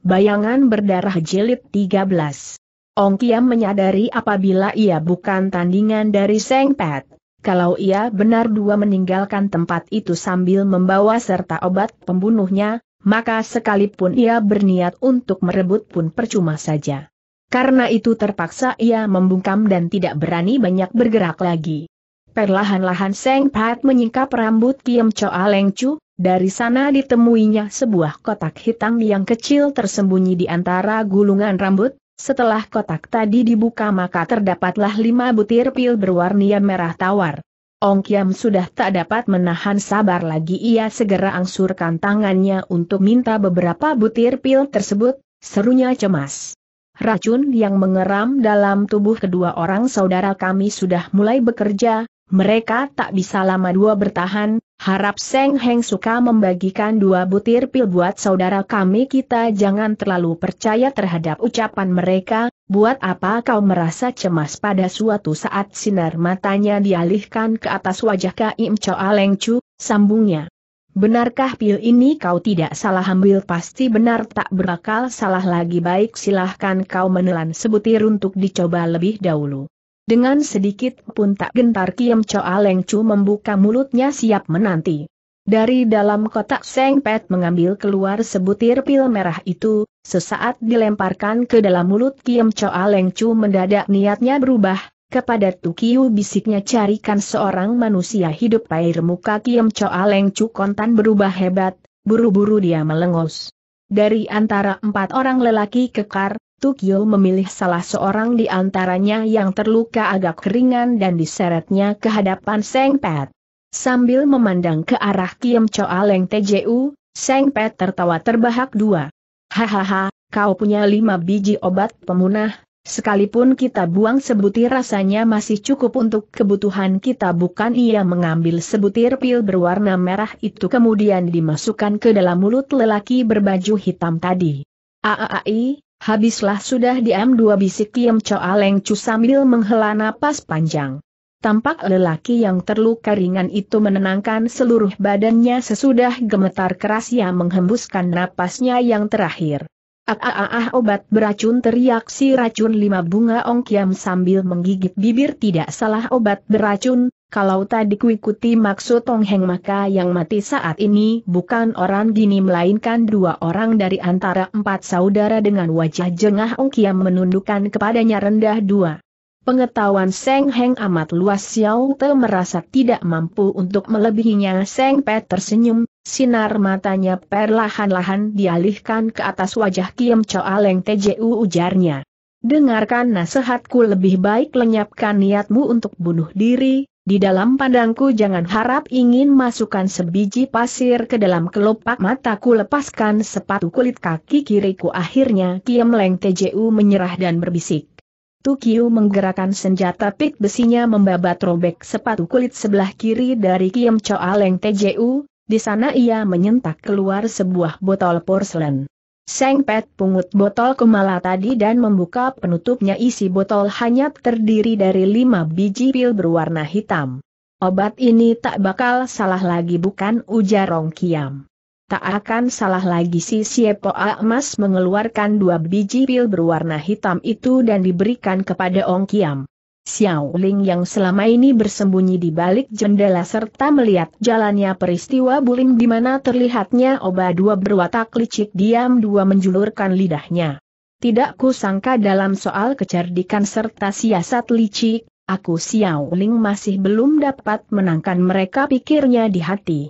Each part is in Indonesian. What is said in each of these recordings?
Bayangan berdarah jilid 13. Ong Kiam menyadari apabila ia bukan tandingan dari Seng Pet. Kalau ia benar dua meninggalkan tempat itu sambil membawa serta obat pembunuhnya, maka sekalipun ia berniat untuk merebut pun percuma saja. Karena itu terpaksa ia membungkam dan tidak berani banyak bergerak lagi. Perlahan-lahan Seng Pat menyingkap rambut Kiam Choa Leng Chu, dari sana ditemuinya sebuah kotak hitam yang kecil tersembunyi di antara gulungan rambut, setelah kotak tadi dibuka maka terdapatlah lima butir pil berwarna merah tawar. Ong Kiam sudah tak dapat menahan sabar lagi ia segera angsurkan tangannya untuk minta beberapa butir pil tersebut, serunya cemas. Racun yang mengeram dalam tubuh kedua orang saudara kami sudah mulai bekerja, mereka tak bisa lama dua bertahan, Harap Seng Heng suka membagikan dua butir pil buat saudara kami kita jangan terlalu percaya terhadap ucapan mereka, buat apa kau merasa cemas pada suatu saat sinar matanya dialihkan ke atas wajah Kaim Choa Leng Chu, sambungnya. Benarkah pil ini kau tidak salah ambil pasti benar tak berakal salah lagi baik silahkan kau menelan sebutir untuk dicoba lebih dahulu. Dengan sedikit pun tak gentar Kiem Choa Leng Chu membuka mulutnya siap menanti. Dari dalam kotak Seng Pet mengambil keluar sebutir pil merah itu, sesaat dilemparkan ke dalam mulut Kiem Choa Leng Chu mendadak niatnya berubah, kepada Tukiu bisiknya carikan seorang manusia hidup air muka Kiam Choa Leng Chu kontan berubah hebat, buru-buru dia melengos. Dari antara empat orang lelaki kekar, Tukyo memilih salah seorang di antaranya yang terluka agak keringan dan diseretnya ke hadapan Seng Pet. Sambil memandang ke arah Kiem Choa Leng TJU, Seng Pet tertawa terbahak dua. Hahaha, kau punya lima biji obat pemunah, sekalipun kita buang sebutir rasanya masih cukup untuk kebutuhan kita bukan ia mengambil sebutir pil berwarna merah itu kemudian dimasukkan ke dalam mulut lelaki berbaju hitam tadi. Aaai, Habislah sudah diam dua bisik Kiam Choa Aleng, Chu sambil menghela napas panjang. Tampak lelaki yang terluka ringan itu menenangkan seluruh badannya sesudah gemetar keras ia menghembuskan napasnya yang terakhir. Ah, ah, ah, ah obat beracun teriak si racun lima bunga ongkiam sambil menggigit bibir tidak salah obat beracun, kalau tadi kuikuti maksud Tong Heng maka yang mati saat ini bukan orang gini melainkan dua orang dari antara empat saudara dengan wajah jengah Ong Kiam menundukkan kepadanya rendah dua. Pengetahuan Seng Heng amat luas Xiao Te merasa tidak mampu untuk melebihinya Seng Pet tersenyum, sinar matanya perlahan-lahan dialihkan ke atas wajah Kiam Choa Leng Tju ujarnya. Dengarkan nasihatku lebih baik lenyapkan niatmu untuk bunuh diri, di dalam pandangku jangan harap ingin masukkan sebiji pasir ke dalam kelopak mataku lepaskan sepatu kulit kaki kiriku akhirnya Kiem Leng TJU menyerah dan berbisik. Tukiu menggerakkan senjata pik besinya membabat robek sepatu kulit sebelah kiri dari Kiem Choa Leng TJU, di sana ia menyentak keluar sebuah botol porselen. Seng Pet pungut botol kumala tadi dan membuka penutupnya isi botol hanya terdiri dari lima biji pil berwarna hitam. Obat ini tak bakal salah lagi bukan ujar Rong Kiam. Tak akan salah lagi si Siepoa Emas mengeluarkan dua biji pil berwarna hitam itu dan diberikan kepada Ong Kiam. Xiao Ling yang selama ini bersembunyi di balik jendela serta melihat jalannya peristiwa bulim di mana terlihatnya oba dua berwatak licik diam dua menjulurkan lidahnya. Tidak kusangka dalam soal kecerdikan serta siasat licik, aku Xiao Ling masih belum dapat menangkan mereka pikirnya di hati.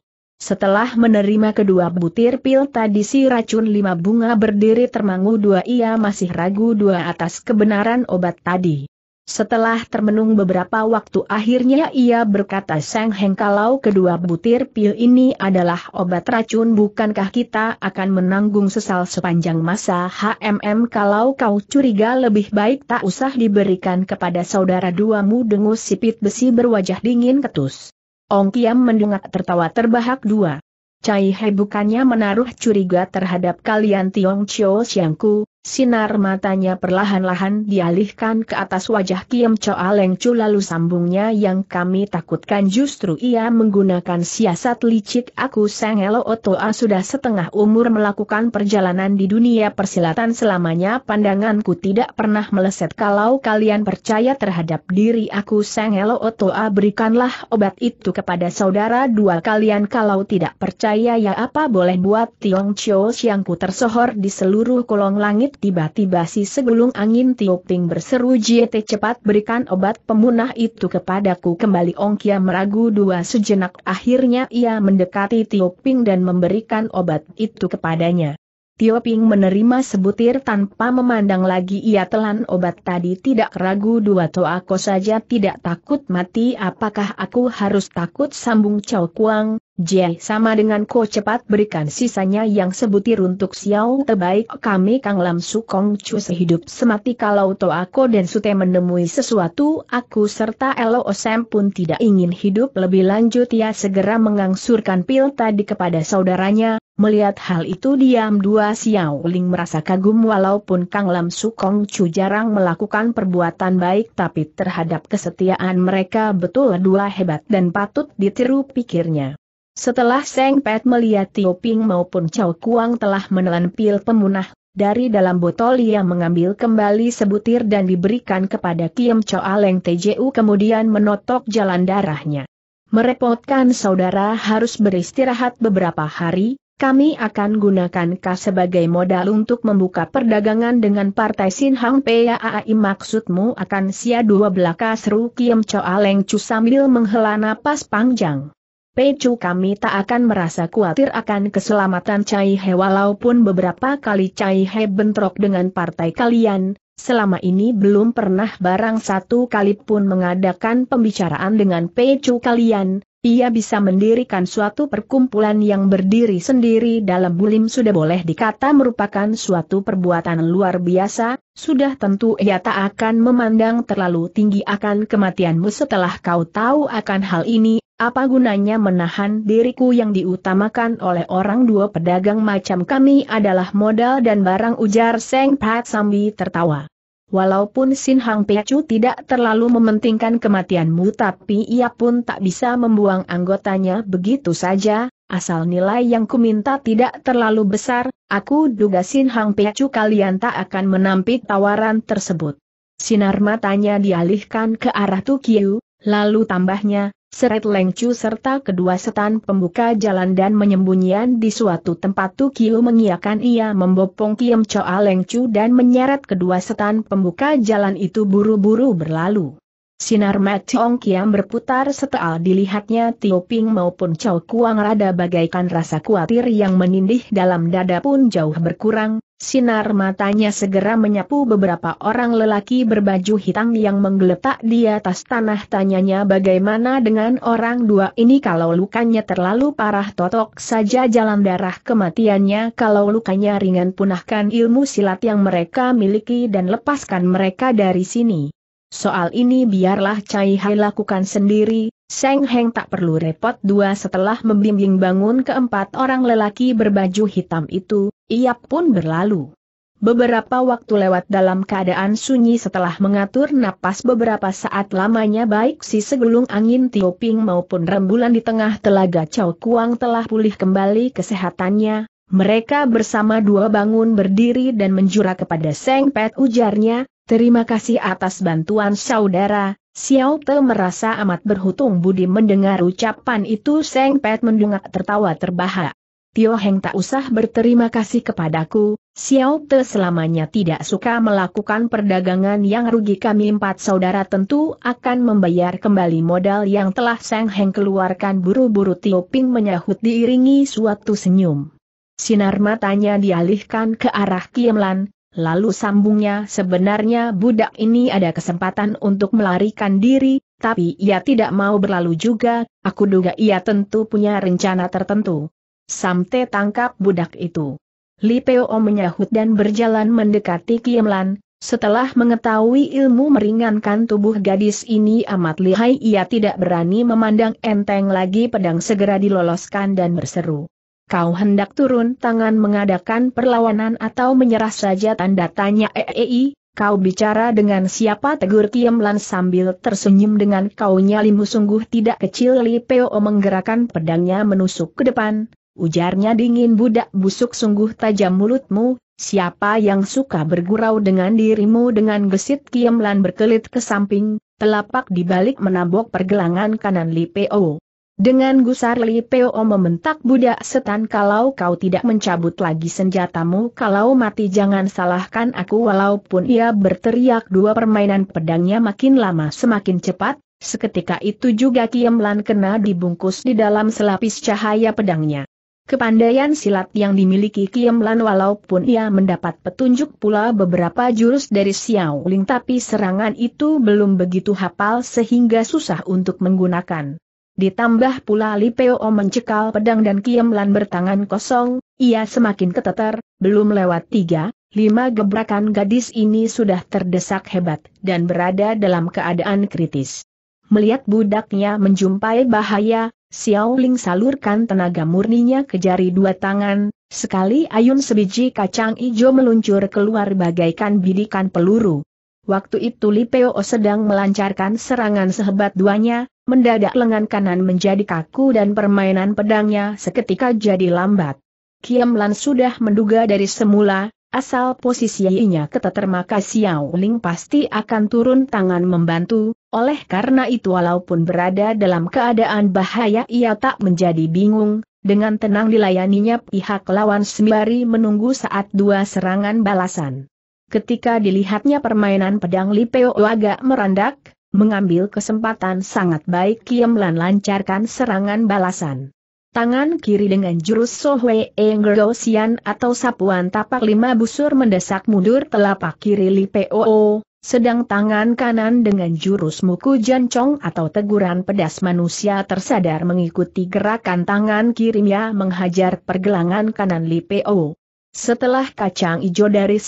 Setelah menerima kedua butir pil tadi si racun lima bunga berdiri termangu dua ia masih ragu dua atas kebenaran obat tadi. Setelah termenung beberapa waktu akhirnya ia berkata Seng Heng kalau kedua butir pil ini adalah obat racun bukankah kita akan menanggung sesal sepanjang masa HMM kalau kau curiga lebih baik tak usah diberikan kepada saudara duamu dengus sipit besi berwajah dingin ketus. Ong Kiam mendengar tertawa terbahak dua. Cai He bukannya menaruh curiga terhadap kalian Tiong Chio Siangku, Sinar matanya perlahan-lahan dialihkan ke atas wajah Kiem Choa Leng Chu lalu sambungnya yang kami takutkan justru ia menggunakan siasat licik aku Seng Elo Otoa sudah setengah umur melakukan perjalanan di dunia persilatan selamanya pandanganku tidak pernah meleset kalau kalian percaya terhadap diri aku Seng Elo Otoa berikanlah obat itu kepada saudara dua kalian kalau tidak percaya ya apa boleh buat Tiong Chio Siangku tersohor di seluruh kolong langit tiba-tiba si segulung angin Tioping berseru Jiete cepat berikan obat pemunah itu kepadaku kembali Ongkia meragu dua sejenak akhirnya ia mendekati Tioping dan memberikan obat itu kepadanya. Ping menerima sebutir tanpa memandang lagi ia telan obat tadi tidak ragu dua to aku saja tidak takut mati apakah aku harus takut sambung Chow Kuang, Jie sama dengan ko cepat berikan sisanya yang sebutir untuk Xiao terbaik kami Kang Lam Sukong Chu sehidup semati kalau to aku dan Sute menemui sesuatu aku serta Elo Osem pun tidak ingin hidup lebih lanjut ia segera mengangsurkan pil tadi kepada saudaranya, melihat hal itu diam dua Xiao Ling merasa kagum walaupun Kang Lam Sukong Chu jarang melakukan perbuatan baik tapi terhadap kesetiaan mereka betul dua hebat dan patut ditiru pikirnya. Setelah Seng Pet melihat Tio Ping maupun Chow Kuang telah menelan pil pemunah, dari dalam botol ia mengambil kembali sebutir dan diberikan kepada Kiem Cho Aleng TJU kemudian menotok jalan darahnya. Merepotkan saudara harus beristirahat beberapa hari, kami akan gunakan kas sebagai modal untuk membuka perdagangan dengan Partai Sin Hang Pea. Aai maksudmu akan sia dua belaka seru Kiem Cho Aleng Chu sambil menghela napas panjang. Pecu kami tak akan merasa khawatir akan keselamatan Cai He walaupun beberapa kali Cai He bentrok dengan partai kalian, selama ini belum pernah barang satu kali pun mengadakan pembicaraan dengan Pecu kalian, ia bisa mendirikan suatu perkumpulan yang berdiri sendiri dalam bulim sudah boleh dikata merupakan suatu perbuatan luar biasa, sudah tentu ia tak akan memandang terlalu tinggi akan kematianmu setelah kau tahu akan hal ini apa gunanya menahan diriku yang diutamakan oleh orang dua pedagang macam kami adalah modal dan barang ujar Seng Pat Sambi tertawa. Walaupun Sin Hang Pecu tidak terlalu mementingkan kematianmu tapi ia pun tak bisa membuang anggotanya begitu saja, asal nilai yang kuminta tidak terlalu besar, aku duga Sin Hang Pecu kalian tak akan menampik tawaran tersebut. Sinar matanya dialihkan ke arah Tukiu, lalu tambahnya, Seret Lengcu serta kedua setan pembuka jalan dan menyembunyian di suatu tempat Kiu mengiakan ia membopong Kiem Choa Lengcu dan menyeret kedua setan pembuka jalan itu buru-buru berlalu. Sinar Mat Ong Kiam berputar setelah dilihatnya Tio Ping maupun Chow Kuang Rada bagaikan rasa khawatir yang menindih dalam dada pun jauh berkurang, Sinar matanya segera menyapu beberapa orang lelaki berbaju hitam yang menggeletak di atas tanah tanyanya bagaimana dengan orang dua ini kalau lukanya terlalu parah totok saja jalan darah kematiannya kalau lukanya ringan punahkan ilmu silat yang mereka miliki dan lepaskan mereka dari sini. Soal ini biarlah Cai Hai lakukan sendiri, Seng Heng tak perlu repot dua setelah membimbing bangun keempat orang lelaki berbaju hitam itu, ia pun berlalu. Beberapa waktu lewat dalam keadaan sunyi setelah mengatur napas beberapa saat lamanya baik si segelung angin tioping maupun rembulan di tengah telaga Chow Kuang telah pulih kembali kesehatannya, mereka bersama dua bangun berdiri dan menjura kepada Seng Pet ujarnya, Terima kasih atas bantuan saudara, Xiao Te merasa amat berhutung budi mendengar ucapan itu Seng Pet mendungak tertawa terbahak. Tio Heng tak usah berterima kasih kepadaku, Xiao Te selamanya tidak suka melakukan perdagangan yang rugi kami empat saudara tentu akan membayar kembali modal yang telah Seng Heng keluarkan buru-buru Tio Ping menyahut diiringi suatu senyum. Sinar matanya dialihkan ke arah Kiemlan, Lalu sambungnya sebenarnya budak ini ada kesempatan untuk melarikan diri, tapi ia tidak mau berlalu juga, aku duga ia tentu punya rencana tertentu. Samte tangkap budak itu. Lipeo menyahut dan berjalan mendekati Kiemlan, setelah mengetahui ilmu meringankan tubuh gadis ini amat lihai ia tidak berani memandang enteng lagi pedang segera diloloskan dan berseru. Kau hendak turun tangan mengadakan perlawanan atau menyerah saja tanda tanya EEI, kau bicara dengan siapa tegur Tiam sambil tersenyum dengan kau nyalimu sungguh tidak kecil Li Peo menggerakkan pedangnya menusuk ke depan, ujarnya dingin budak busuk sungguh tajam mulutmu, siapa yang suka bergurau dengan dirimu dengan gesit Kiam Lan berkelit ke samping, telapak dibalik balik menabok pergelangan kanan Li Peo. Dengan gusar Li Peo membentak budak setan kalau kau tidak mencabut lagi senjatamu kalau mati jangan salahkan aku walaupun ia berteriak dua permainan pedangnya makin lama semakin cepat, seketika itu juga Kiemlan kena dibungkus di dalam selapis cahaya pedangnya. Kepandaian silat yang dimiliki Kiemlan walaupun ia mendapat petunjuk pula beberapa jurus dari Xiao Ling tapi serangan itu belum begitu hafal sehingga susah untuk menggunakan. Ditambah pula Li Lipeo mencekal pedang dan Lan bertangan kosong, ia semakin keteter, belum lewat tiga, lima gebrakan gadis ini sudah terdesak hebat dan berada dalam keadaan kritis. Melihat budaknya menjumpai bahaya, Xiao Ling salurkan tenaga murninya ke jari dua tangan, sekali ayun sebiji kacang ijo meluncur keluar bagaikan bidikan peluru. Waktu itu Li Lipeo sedang melancarkan serangan sehebat duanya, mendadak lengan kanan menjadi kaku dan permainan pedangnya seketika jadi lambat. Kiam Lan sudah menduga dari semula, asal posisinya keteter maka Xiao Ling pasti akan turun tangan membantu, oleh karena itu walaupun berada dalam keadaan bahaya ia tak menjadi bingung, dengan tenang dilayaninya pihak lawan sembari menunggu saat dua serangan balasan. Ketika dilihatnya permainan pedang Lipeo agak merendak, Mengambil kesempatan sangat baik Kiemlan lancarkan serangan balasan. Tangan kiri dengan jurus Sohwe Engerosian atau sapuan tapak lima busur mendesak mundur telapak kiri Li Poo, sedang tangan kanan dengan jurus muku jancong atau teguran pedas manusia tersadar mengikuti gerakan tangan kirinya menghajar pergelangan kanan Li Poo. Setelah kacang ijo dari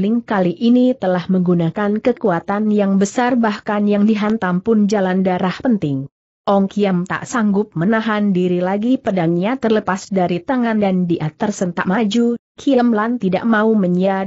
Ling kali ini telah menggunakan kekuatan yang besar bahkan yang dihantam pun jalan darah penting. Ong Kiam tak sanggup menahan diri lagi pedangnya terlepas dari tangan dan dia tersentak maju, Kiam Lan tidak mau menyia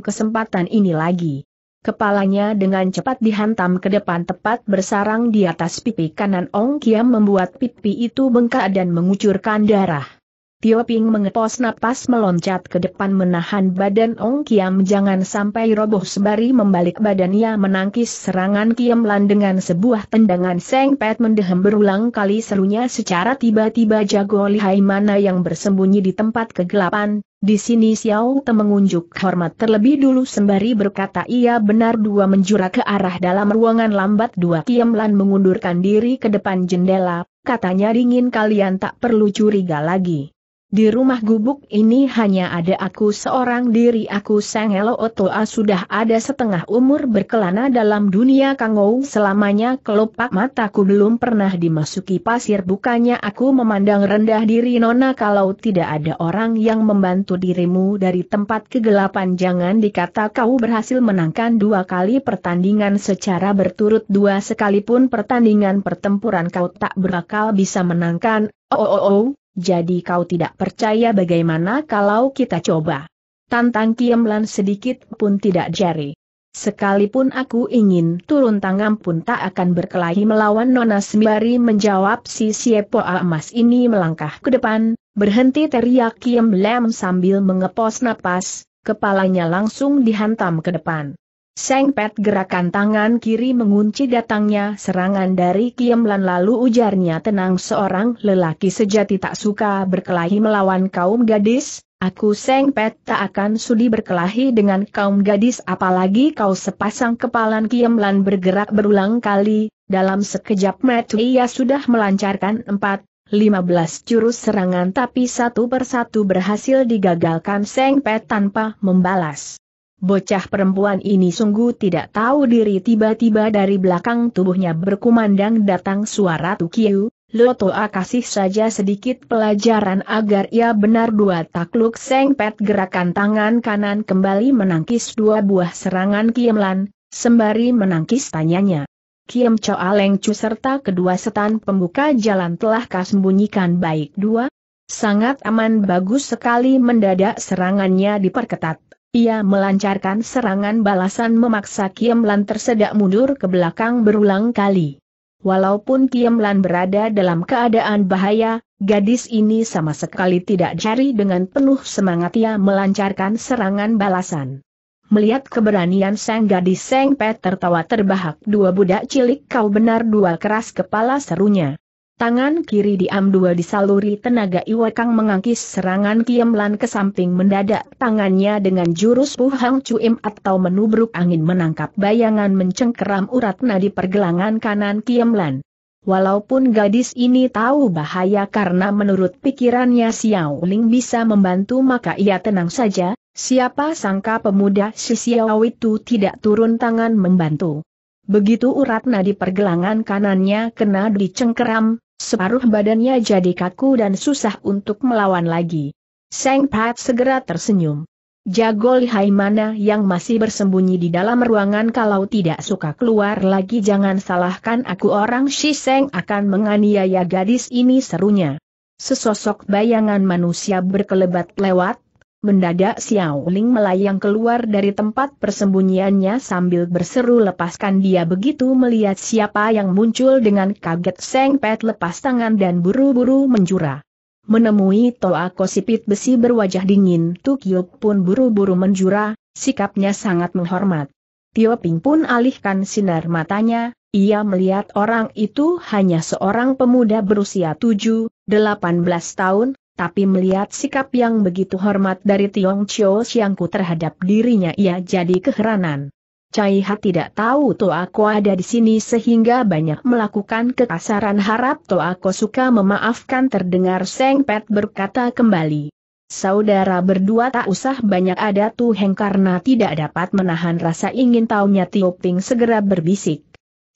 kesempatan ini lagi. Kepalanya dengan cepat dihantam ke depan tepat bersarang di atas pipi kanan Ong Kiam membuat pipi itu bengkak dan mengucurkan darah. Tio Ping mengepos napas meloncat ke depan menahan badan Ong Kiam jangan sampai roboh sembari membalik badannya menangkis serangan Kiam Lan dengan sebuah tendangan Seng Pet mendehem berulang kali serunya secara tiba-tiba jago lihai mana yang bersembunyi di tempat kegelapan, di sini Xiao Te mengunjuk hormat terlebih dulu sembari berkata ia benar dua menjura ke arah dalam ruangan lambat dua Kiam Lan mengundurkan diri ke depan jendela, katanya dingin kalian tak perlu curiga lagi. Di rumah gubuk ini hanya ada aku seorang diri aku Sang Elo Otoa sudah ada setengah umur berkelana dalam dunia kangou selamanya kelopak mataku belum pernah dimasuki pasir bukannya aku memandang rendah diri Nona kalau tidak ada orang yang membantu dirimu dari tempat kegelapan jangan dikata kau berhasil menangkan dua kali pertandingan secara berturut dua sekalipun pertandingan pertempuran kau tak berakal bisa menangkan, oh oh oh, oh. Jadi kau tidak percaya bagaimana kalau kita coba? Tantang Kiemlan sedikit pun tidak jari. Sekalipun aku ingin turun tangan pun tak akan berkelahi melawan Nona Sembari menjawab si Siepoa emas ini melangkah ke depan, berhenti teriak Kim sambil mengepos napas, kepalanya langsung dihantam ke depan. Sengpet gerakan tangan kiri mengunci datangnya serangan dari Kiemlan lalu ujarnya tenang seorang lelaki sejati tak suka berkelahi melawan kaum gadis, aku Sengpet tak akan sudi berkelahi dengan kaum gadis apalagi kau sepasang kepalan Kiemlan bergerak berulang kali, dalam sekejap mata ia sudah melancarkan empat 15 jurus serangan tapi satu persatu berhasil digagalkan Seng Pet tanpa membalas. Bocah perempuan ini sungguh tidak tahu diri tiba-tiba dari belakang tubuhnya berkumandang datang suara Tukiu, Loto kasih saja sedikit pelajaran agar ia benar dua takluk sengpet gerakan tangan kanan kembali menangkis dua buah serangan Kiemlan, sembari menangkis tanyanya. Kiem Choa Leng serta kedua setan pembuka jalan telah kasembunyikan baik dua. Sangat aman bagus sekali mendadak serangannya diperketat ia melancarkan serangan balasan memaksa Kiemlan tersedak mundur ke belakang berulang kali. Walaupun Kiemlan berada dalam keadaan bahaya, gadis ini sama sekali tidak jari dengan penuh semangat ia melancarkan serangan balasan. Melihat keberanian sang gadis Seng Pet tertawa terbahak dua budak cilik kau benar dua keras kepala serunya. Tangan kiri diam dua disaluri tenaga Iwakang mengangkis serangan Kiemlan ke samping mendadak tangannya dengan jurus Puhang Cuim atau menubruk angin menangkap bayangan mencengkeram urat nadi pergelangan kanan Kiemlan. Walaupun gadis ini tahu bahaya karena menurut pikirannya Xiao Ling bisa membantu maka ia tenang saja, siapa sangka pemuda si Xiao itu tidak turun tangan membantu. Begitu urat nadi pergelangan kanannya kena dicengkeram, Separuh badannya jadi kaku dan susah untuk melawan lagi. Seng Pat segera tersenyum. Jago lihai mana yang masih bersembunyi di dalam ruangan kalau tidak suka keluar lagi jangan salahkan aku orang Shiseng akan menganiaya gadis ini serunya. Sesosok bayangan manusia berkelebat lewat, Mendadak Xiao Ling melayang keluar dari tempat persembunyiannya sambil berseru lepaskan dia begitu melihat siapa yang muncul dengan kaget Seng Pet lepas tangan dan buru-buru menjura. Menemui Toa Kosipit besi berwajah dingin Yop pun buru-buru menjura, sikapnya sangat menghormat. Tio Ping pun alihkan sinar matanya, ia melihat orang itu hanya seorang pemuda berusia 7, 18 tahun, tapi melihat sikap yang begitu hormat dari Tiong Chiu Siangku terhadap dirinya ia jadi keheranan. Cai Ha tidak tahu aku ada di sini sehingga banyak melakukan kekasaran harap aku suka memaafkan terdengar Seng Pet berkata kembali. Saudara berdua tak usah banyak ada tuheng karena tidak dapat menahan rasa ingin taunya Tio Ping segera berbisik.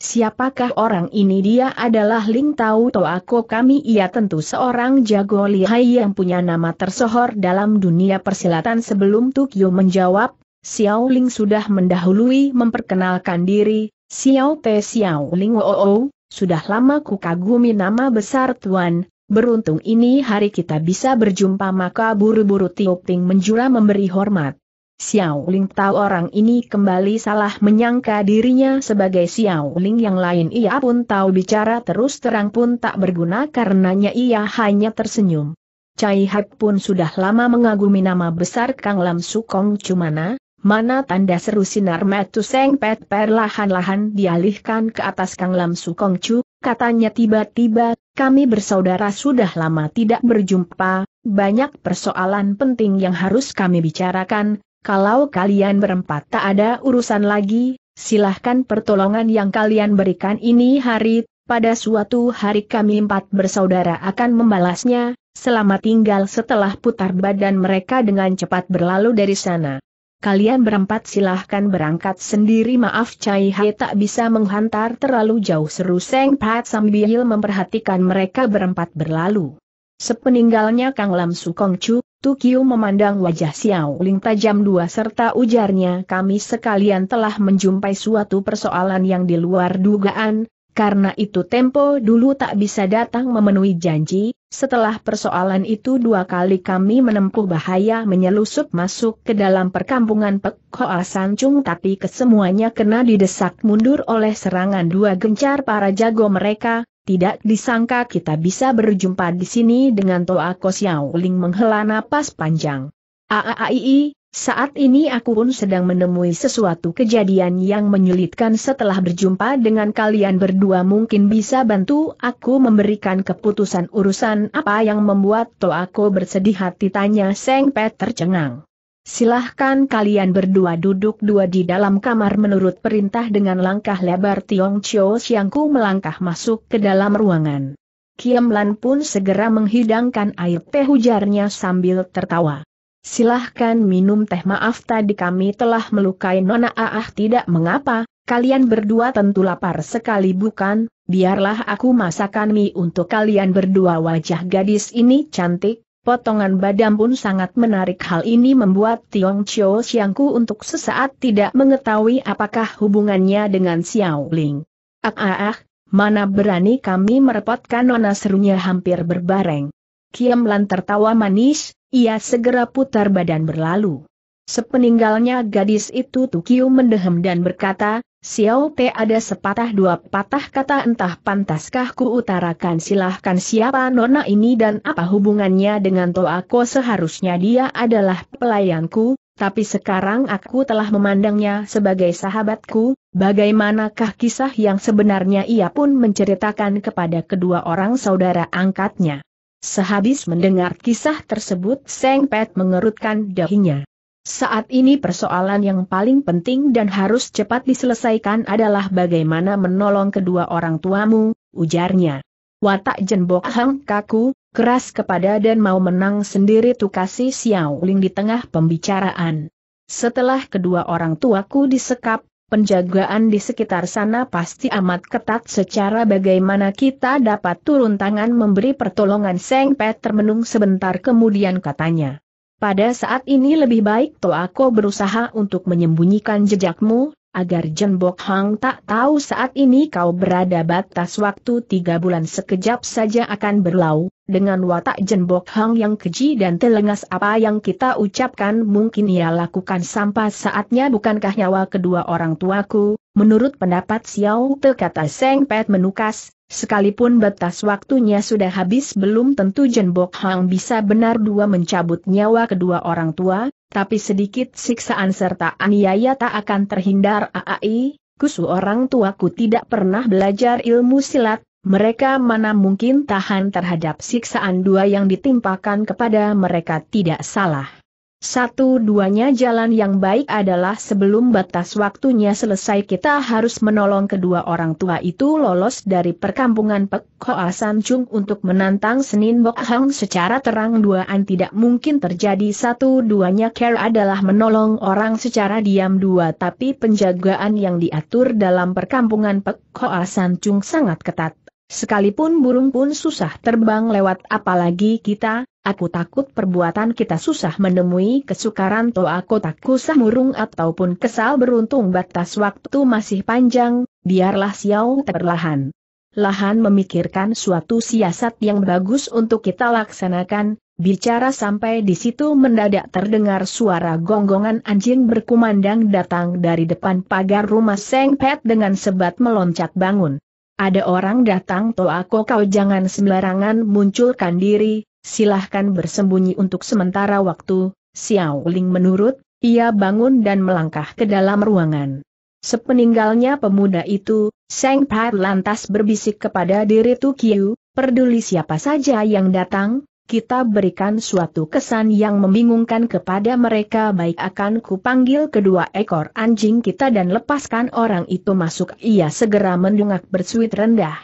Siapakah orang ini dia adalah Ling Tau Aku, kami ia tentu seorang jago lihai yang punya nama tersohor dalam dunia persilatan sebelum Tukyo menjawab, Xiao Ling sudah mendahului memperkenalkan diri, Xiao Te Xiao Ling Wo -o, sudah lama ku kagumi nama besar Tuan, beruntung ini hari kita bisa berjumpa maka buru-buru Tio Ping menjura memberi hormat. Xiao Ling tahu orang ini kembali salah menyangka dirinya sebagai Xiao Ling yang lain ia pun tahu bicara terus terang pun tak berguna karenanya ia hanya tersenyum. Cai Hak pun sudah lama mengagumi nama besar Kang Lam Sukong Cumana, mana tanda seru sinar metu seng pet perlahan-lahan dialihkan ke atas Kang Lam Sukong Cu, katanya tiba-tiba, kami bersaudara sudah lama tidak berjumpa, banyak persoalan penting yang harus kami bicarakan, kalau kalian berempat tak ada urusan lagi, silahkan pertolongan yang kalian berikan ini hari, pada suatu hari kami empat bersaudara akan membalasnya, selama tinggal setelah putar badan mereka dengan cepat berlalu dari sana. Kalian berempat silahkan berangkat sendiri maaf Cai Hai tak bisa menghantar terlalu jauh seru Seng Pat sambil memperhatikan mereka berempat berlalu. Sepeninggalnya Kang Lam Sukong Chu, Tukiu memandang wajah Xiao Ling tajam dua serta ujarnya kami sekalian telah menjumpai suatu persoalan yang di luar dugaan, karena itu Tempo dulu tak bisa datang memenuhi janji, setelah persoalan itu dua kali kami menempuh bahaya menyelusup masuk ke dalam perkampungan Pek Hoa Sancung tapi kesemuanya kena didesak mundur oleh serangan dua gencar para jago mereka, tidak disangka kita bisa berjumpa di sini dengan Toa Ko Ling menghela napas panjang. Aaii, saat ini aku pun sedang menemui sesuatu kejadian yang menyulitkan setelah berjumpa dengan kalian berdua mungkin bisa bantu aku memberikan keputusan urusan apa yang membuat Ko bersedih hati tanya Seng Pet tercengang. Silahkan kalian berdua duduk dua di dalam kamar menurut perintah dengan langkah lebar Tiong Chiu Siangku melangkah masuk ke dalam ruangan. Kiam Lan pun segera menghidangkan air teh hujarnya sambil tertawa. Silahkan minum teh maaf tadi kami telah melukai Nona Aah tidak mengapa, kalian berdua tentu lapar sekali bukan, biarlah aku masakan mie untuk kalian berdua wajah gadis ini cantik, Potongan badan pun sangat menarik hal ini membuat Tiong Chio siangku untuk sesaat tidak mengetahui apakah hubungannya dengan Xiao Ling. Ah ah ah, mana berani kami merepotkan nona serunya hampir berbareng. Kiam Lan tertawa manis, ia segera putar badan berlalu. Sepeninggalnya gadis itu Tukiu mendehem dan berkata, Xiao Te ada sepatah dua patah kata entah pantaskah ku utarakan silahkan siapa nona ini dan apa hubungannya dengan Toako seharusnya dia adalah pelayanku, tapi sekarang aku telah memandangnya sebagai sahabatku, bagaimanakah kisah yang sebenarnya ia pun menceritakan kepada kedua orang saudara angkatnya. Sehabis mendengar kisah tersebut Seng Pet mengerutkan dahinya. Saat ini persoalan yang paling penting dan harus cepat diselesaikan adalah bagaimana menolong kedua orang tuamu, ujarnya. Watak jembok hang kaku, keras kepada dan mau menang sendiri Tukasi Xiao Ling di tengah pembicaraan. Setelah kedua orang tuaku disekap, penjagaan di sekitar sana pasti amat ketat secara bagaimana kita dapat turun tangan memberi pertolongan Seng Pet termenung sebentar kemudian katanya. Pada saat ini lebih baik Toako berusaha untuk menyembunyikan jejakmu, agar Jen Bok Hang tak tahu saat ini kau berada batas waktu tiga bulan sekejap saja akan berlau dengan watak jenbok hang yang keji dan telengas apa yang kita ucapkan mungkin ia lakukan sampai saatnya bukankah nyawa kedua orang tuaku, menurut pendapat Xiao Te kata Seng Pet menukas, sekalipun batas waktunya sudah habis belum tentu jembok hang bisa benar dua mencabut nyawa kedua orang tua, tapi sedikit siksaan serta aniaya tak akan terhindar aai, kusu orang tuaku tidak pernah belajar ilmu silat, mereka mana mungkin tahan terhadap siksaan dua yang ditimpakan kepada mereka tidak salah. Satu-duanya jalan yang baik adalah sebelum batas waktunya selesai kita harus menolong kedua orang tua itu lolos dari perkampungan Pek Hoa San Chung untuk menantang Senin Bok Hang secara terang duaan tidak mungkin terjadi satu-duanya care adalah menolong orang secara diam dua tapi penjagaan yang diatur dalam perkampungan Pek Hoa San Chung sangat ketat Sekalipun burung pun susah terbang lewat apalagi kita, aku takut perbuatan kita susah menemui kesukaran to aku tak kusah murung ataupun kesal beruntung batas waktu masih panjang, biarlah Xiao terlahan. Lahan memikirkan suatu siasat yang bagus untuk kita laksanakan, bicara sampai di situ mendadak terdengar suara gonggongan anjing berkumandang datang dari depan pagar rumah Seng Pet dengan sebat meloncat bangun. Ada orang datang aku kau jangan sembarangan munculkan diri, silahkan bersembunyi untuk sementara waktu, Xiao Ling menurut, ia bangun dan melangkah ke dalam ruangan. Sepeninggalnya pemuda itu, Seng Pai lantas berbisik kepada diri Tukiu, peduli siapa saja yang datang, kita berikan suatu kesan yang membingungkan kepada mereka baik akan kupanggil kedua ekor anjing kita dan lepaskan orang itu masuk ia segera mendungak bersuit rendah.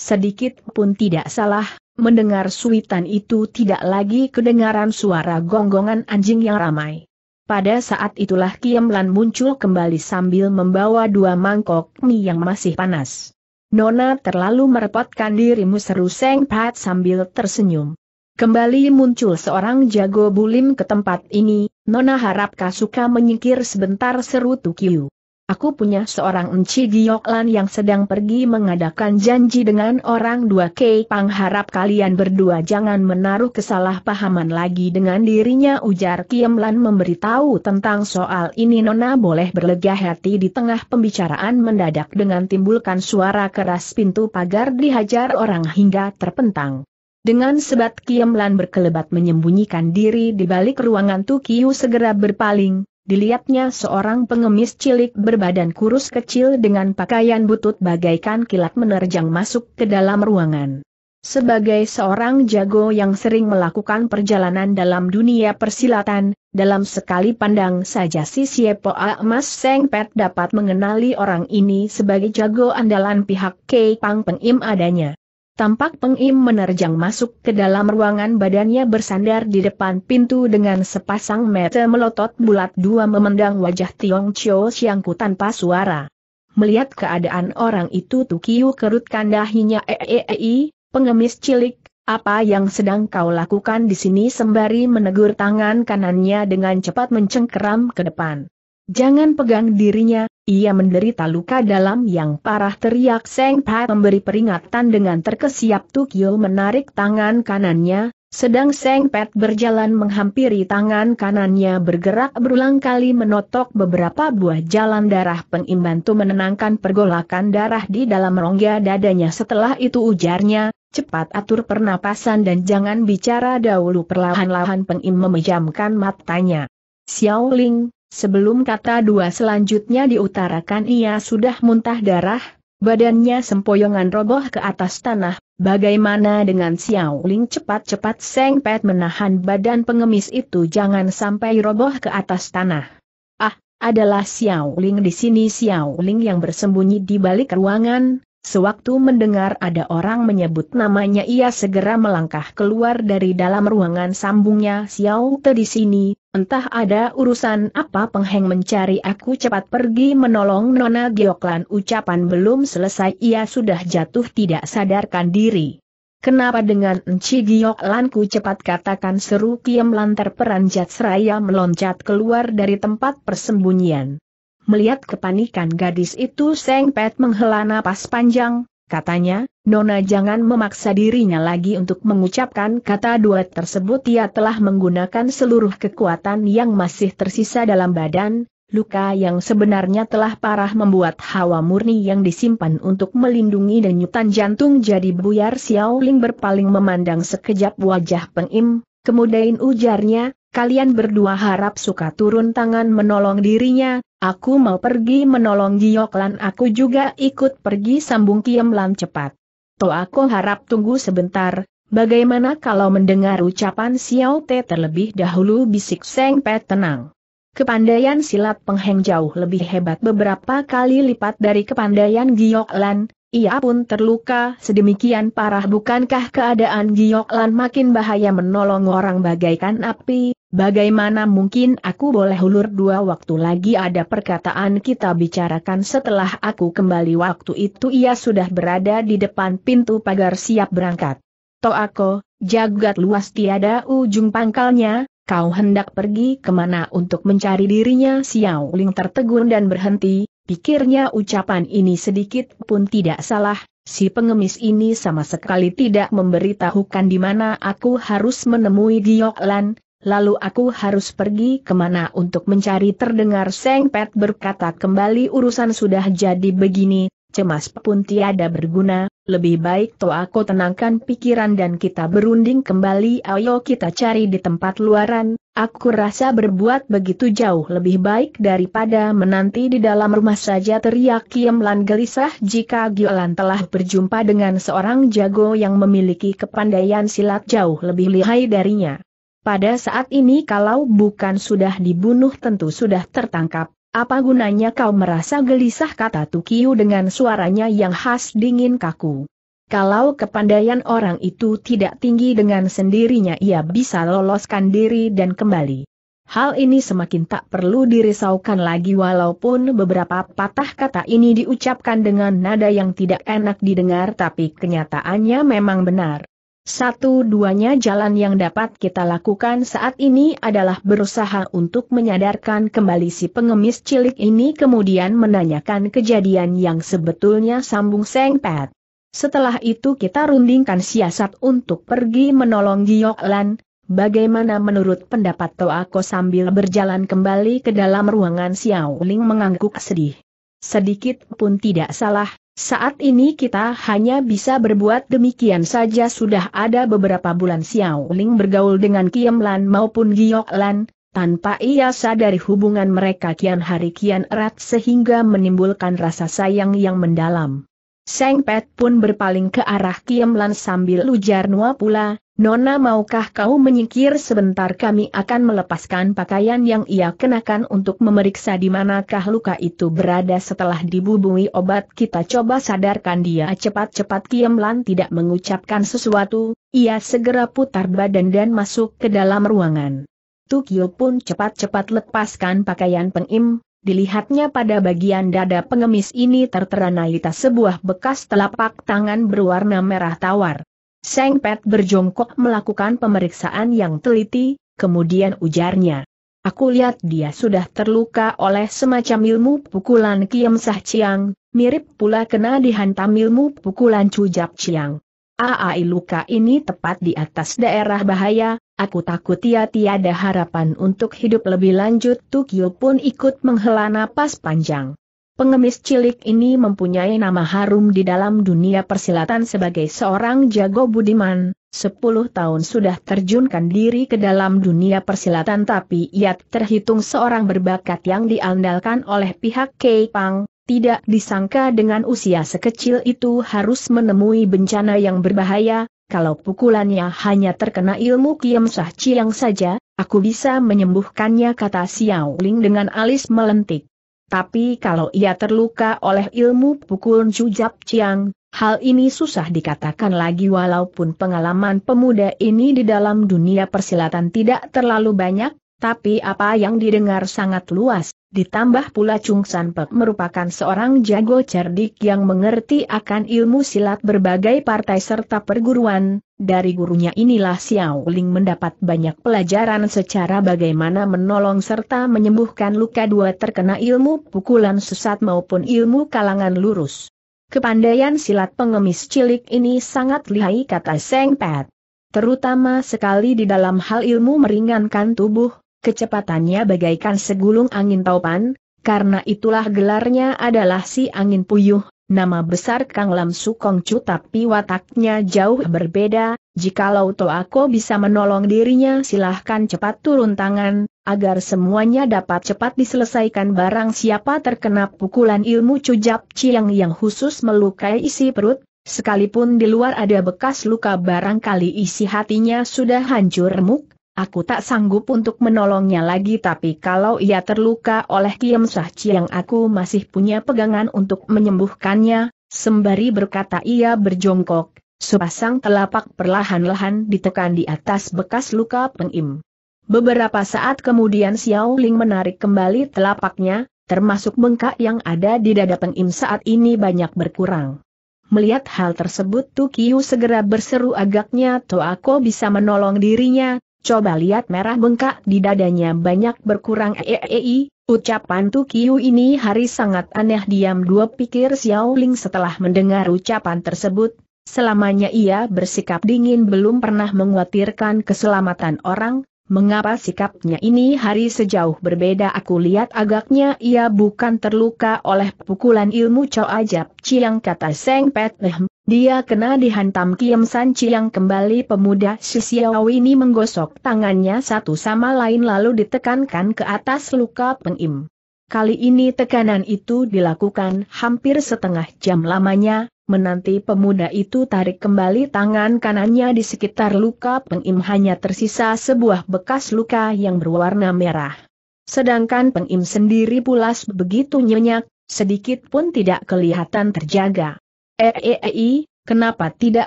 Sedikit pun tidak salah, mendengar suitan itu tidak lagi kedengaran suara gonggongan anjing yang ramai. Pada saat itulah Kiemlan muncul kembali sambil membawa dua mangkok mie yang masih panas. Nona terlalu merepotkan dirimu seru Seng Pat sambil tersenyum. Kembali muncul seorang jago bulim ke tempat ini, Nona harap Kasuka menyingkir sebentar seru Tukiu. Aku punya seorang enci Gioklan yang sedang pergi mengadakan janji dengan orang dua Kepang Pang harap kalian berdua jangan menaruh kesalahpahaman lagi dengan dirinya ujar Kiemlan memberitahu tentang soal ini Nona boleh berlega hati di tengah pembicaraan mendadak dengan timbulkan suara keras pintu pagar dihajar orang hingga terpentang. Dengan sebat kiamlan berkelebat menyembunyikan diri di balik ruangan Kiu segera berpaling, dilihatnya seorang pengemis cilik berbadan kurus kecil dengan pakaian butut bagaikan kilat menerjang masuk ke dalam ruangan. Sebagai seorang jago yang sering melakukan perjalanan dalam dunia persilatan, dalam sekali pandang saja si A. Mas Sengpet dapat mengenali orang ini sebagai jago andalan pihak Kei Pang Pengim adanya. Tampak pengim menerjang masuk ke dalam ruangan badannya bersandar di depan pintu dengan sepasang mata melotot bulat dua memendang wajah Tiong Chio Siangku tanpa suara. Melihat keadaan orang itu Tukiu kerutkan dahinya eeei, eh, eh, eh, pengemis cilik, apa yang sedang kau lakukan di sini sembari menegur tangan kanannya dengan cepat mencengkeram ke depan. Jangan pegang dirinya, ia menderita luka dalam yang parah teriak Seng Pai memberi peringatan dengan terkesiap Tukyo menarik tangan kanannya, sedang Seng Pet berjalan menghampiri tangan kanannya bergerak berulang kali menotok beberapa buah jalan darah pengimbantu menenangkan pergolakan darah di dalam rongga dadanya setelah itu ujarnya, cepat atur pernapasan dan jangan bicara dahulu perlahan-lahan pengim memejamkan matanya. Xiao Ling, Sebelum kata dua selanjutnya diutarakan ia sudah muntah darah, badannya sempoyongan roboh ke atas tanah, bagaimana dengan Xiao Ling cepat-cepat Seng Pet menahan badan pengemis itu jangan sampai roboh ke atas tanah. Ah, adalah Xiao Ling di sini Xiao Ling yang bersembunyi di balik ruangan, Sewaktu mendengar ada orang menyebut namanya ia segera melangkah keluar dari dalam ruangan sambungnya Xiao Te di sini, Entah ada urusan apa pengheng mencari aku cepat pergi menolong Nona Gioklan ucapan belum selesai ia sudah jatuh tidak sadarkan diri. Kenapa dengan Enci gioklan ku cepat katakan seru Kiem Lantar peranjat seraya meloncat keluar dari tempat persembunyian. Melihat kepanikan gadis itu Seng Pet menghela napas panjang, Katanya, Nona jangan memaksa dirinya lagi untuk mengucapkan kata dua tersebut ia telah menggunakan seluruh kekuatan yang masih tersisa dalam badan, Luka yang sebenarnya telah parah membuat hawa murni yang disimpan untuk melindungi denyutan jantung jadi buyar Xiao ling berpaling memandang sekejap wajah pengim, kemudian ujarnya, kalian berdua harap suka turun tangan menolong dirinya, Aku mau pergi menolong Gioklan aku juga ikut pergi sambung Kiem Lam cepat. Toh aku harap tunggu sebentar, bagaimana kalau mendengar ucapan Xiao Te terlebih dahulu bisik Seng Pet tenang. Kepandaian silat pengheng jauh lebih hebat beberapa kali lipat dari kepandaian Gioklan, ia pun terluka sedemikian parah bukankah keadaan Gioklan makin bahaya menolong orang bagaikan api, Bagaimana mungkin aku boleh ulur dua waktu lagi ada perkataan kita bicarakan setelah aku kembali waktu itu ia sudah berada di depan pintu pagar siap berangkat. aku jagat luas tiada ujung pangkalnya, kau hendak pergi kemana untuk mencari dirinya Xiao Ling tertegun dan berhenti, pikirnya ucapan ini sedikit pun tidak salah, Si pengemis ini sama sekali tidak memberitahukan di mana aku harus menemui Gioklan, lalu aku harus pergi kemana untuk mencari terdengar Seng Pet berkata kembali urusan sudah jadi begini, cemas pun tiada berguna, lebih baik to aku tenangkan pikiran dan kita berunding kembali ayo kita cari di tempat luaran, aku rasa berbuat begitu jauh lebih baik daripada menanti di dalam rumah saja teriak Kiemlan gelisah jika Giolan telah berjumpa dengan seorang jago yang memiliki kepandaian silat jauh lebih lihai darinya. Pada saat ini kalau bukan sudah dibunuh tentu sudah tertangkap. Apa gunanya kau merasa gelisah kata Tukiu dengan suaranya yang khas dingin kaku. Kalau kepandaian orang itu tidak tinggi dengan sendirinya ia bisa loloskan diri dan kembali. Hal ini semakin tak perlu dirisaukan lagi walaupun beberapa patah kata ini diucapkan dengan nada yang tidak enak didengar tapi kenyataannya memang benar. Satu-duanya jalan yang dapat kita lakukan saat ini adalah berusaha untuk menyadarkan kembali si pengemis cilik ini kemudian menanyakan kejadian yang sebetulnya sambung sengpet. Setelah itu kita rundingkan siasat untuk pergi menolong Lan, bagaimana menurut pendapat Toako sambil berjalan kembali ke dalam ruangan Xiao Ling mengangguk sedih. Sedikit pun tidak salah, saat ini kita hanya bisa berbuat demikian saja sudah ada beberapa bulan Xiao Ling bergaul dengan Kiem Lan maupun Giok Lan, tanpa ia sadari hubungan mereka kian hari kian erat sehingga menimbulkan rasa sayang yang mendalam. Seng Pet pun berpaling ke arah Kiem sambil ujar Nua pula, Nona maukah kau menyingkir sebentar kami akan melepaskan pakaian yang ia kenakan untuk memeriksa di manakah luka itu berada setelah dibubui obat kita coba sadarkan dia cepat-cepat Kiem tidak mengucapkan sesuatu, ia segera putar badan dan masuk ke dalam ruangan. Tukio pun cepat-cepat lepaskan pakaian pengim, dilihatnya pada bagian dada pengemis ini tertera naita sebuah bekas telapak tangan berwarna merah tawar. Seng Pet berjongkok melakukan pemeriksaan yang teliti, kemudian ujarnya. Aku lihat dia sudah terluka oleh semacam ilmu pukulan Kiem Sah Chiang, mirip pula kena dihantam ilmu pukulan cujap Chiang. Aai luka ini tepat di atas daerah bahaya, Aku takut ia tiada harapan untuk hidup lebih lanjut Tukio pun ikut menghela napas panjang. Pengemis cilik ini mempunyai nama harum di dalam dunia persilatan sebagai seorang jago budiman, Sepuluh tahun sudah terjunkan diri ke dalam dunia persilatan tapi ia terhitung seorang berbakat yang diandalkan oleh pihak Keipang, tidak disangka dengan usia sekecil itu harus menemui bencana yang berbahaya, kalau pukulannya hanya terkena ilmu Kiam Sah Chiang saja, aku bisa menyembuhkannya kata Xiao Ling dengan alis melentik. Tapi kalau ia terluka oleh ilmu pukul Jujab Chiang, hal ini susah dikatakan lagi walaupun pengalaman pemuda ini di dalam dunia persilatan tidak terlalu banyak, tapi apa yang didengar sangat luas, Ditambah pula Chung San Pek merupakan seorang jago cerdik yang mengerti akan ilmu silat berbagai partai serta perguruan, dari gurunya inilah Xiao Ling mendapat banyak pelajaran secara bagaimana menolong serta menyembuhkan luka dua terkena ilmu pukulan sesat maupun ilmu kalangan lurus. Kepandaian silat pengemis cilik ini sangat lihai kata Seng Pat. Terutama sekali di dalam hal ilmu meringankan tubuh, kecepatannya bagaikan segulung angin taupan, karena itulah gelarnya adalah si angin puyuh, nama besar Kang Lam Sukong Chu tapi wataknya jauh berbeda, jikalau Toako bisa menolong dirinya silahkan cepat turun tangan, agar semuanya dapat cepat diselesaikan barang siapa terkena pukulan ilmu cujap ciang yang khusus melukai isi perut, Sekalipun di luar ada bekas luka barangkali isi hatinya sudah hancur remuk, Aku tak sanggup untuk menolongnya lagi tapi kalau ia terluka oleh Kiem Sah Chiang aku masih punya pegangan untuk menyembuhkannya, sembari berkata ia berjongkok, sepasang telapak perlahan-lahan ditekan di atas bekas luka pengim. Beberapa saat kemudian Xiao Ling menarik kembali telapaknya, termasuk bengkak yang ada di dada pengim saat ini banyak berkurang. Melihat hal tersebut Tu Tukiu segera berseru agaknya Toako bisa menolong dirinya, Coba lihat merah bengkak di dadanya banyak berkurang eei, e, ucapan Tukiu ini hari sangat aneh diam dua pikir Xiao Ling setelah mendengar ucapan tersebut, selamanya ia bersikap dingin belum pernah mengkhawatirkan keselamatan orang, Mengapa sikapnya ini hari sejauh berbeda aku lihat agaknya ia bukan terluka oleh pukulan ilmu cao Ajab Ciang kata Seng Pet ehm. Dia kena dihantam Kiam San Ciang kembali pemuda Sisiaw ini menggosok tangannya satu sama lain lalu ditekankan ke atas luka pengim. Kali ini tekanan itu dilakukan hampir setengah jam lamanya, Menanti pemuda itu tarik kembali tangan kanannya di sekitar luka pengim hanya tersisa sebuah bekas luka yang berwarna merah. Sedangkan pengim sendiri pulas begitu nyenyak, sedikit pun tidak kelihatan terjaga. Eei, eh, eh, eh, kenapa tidak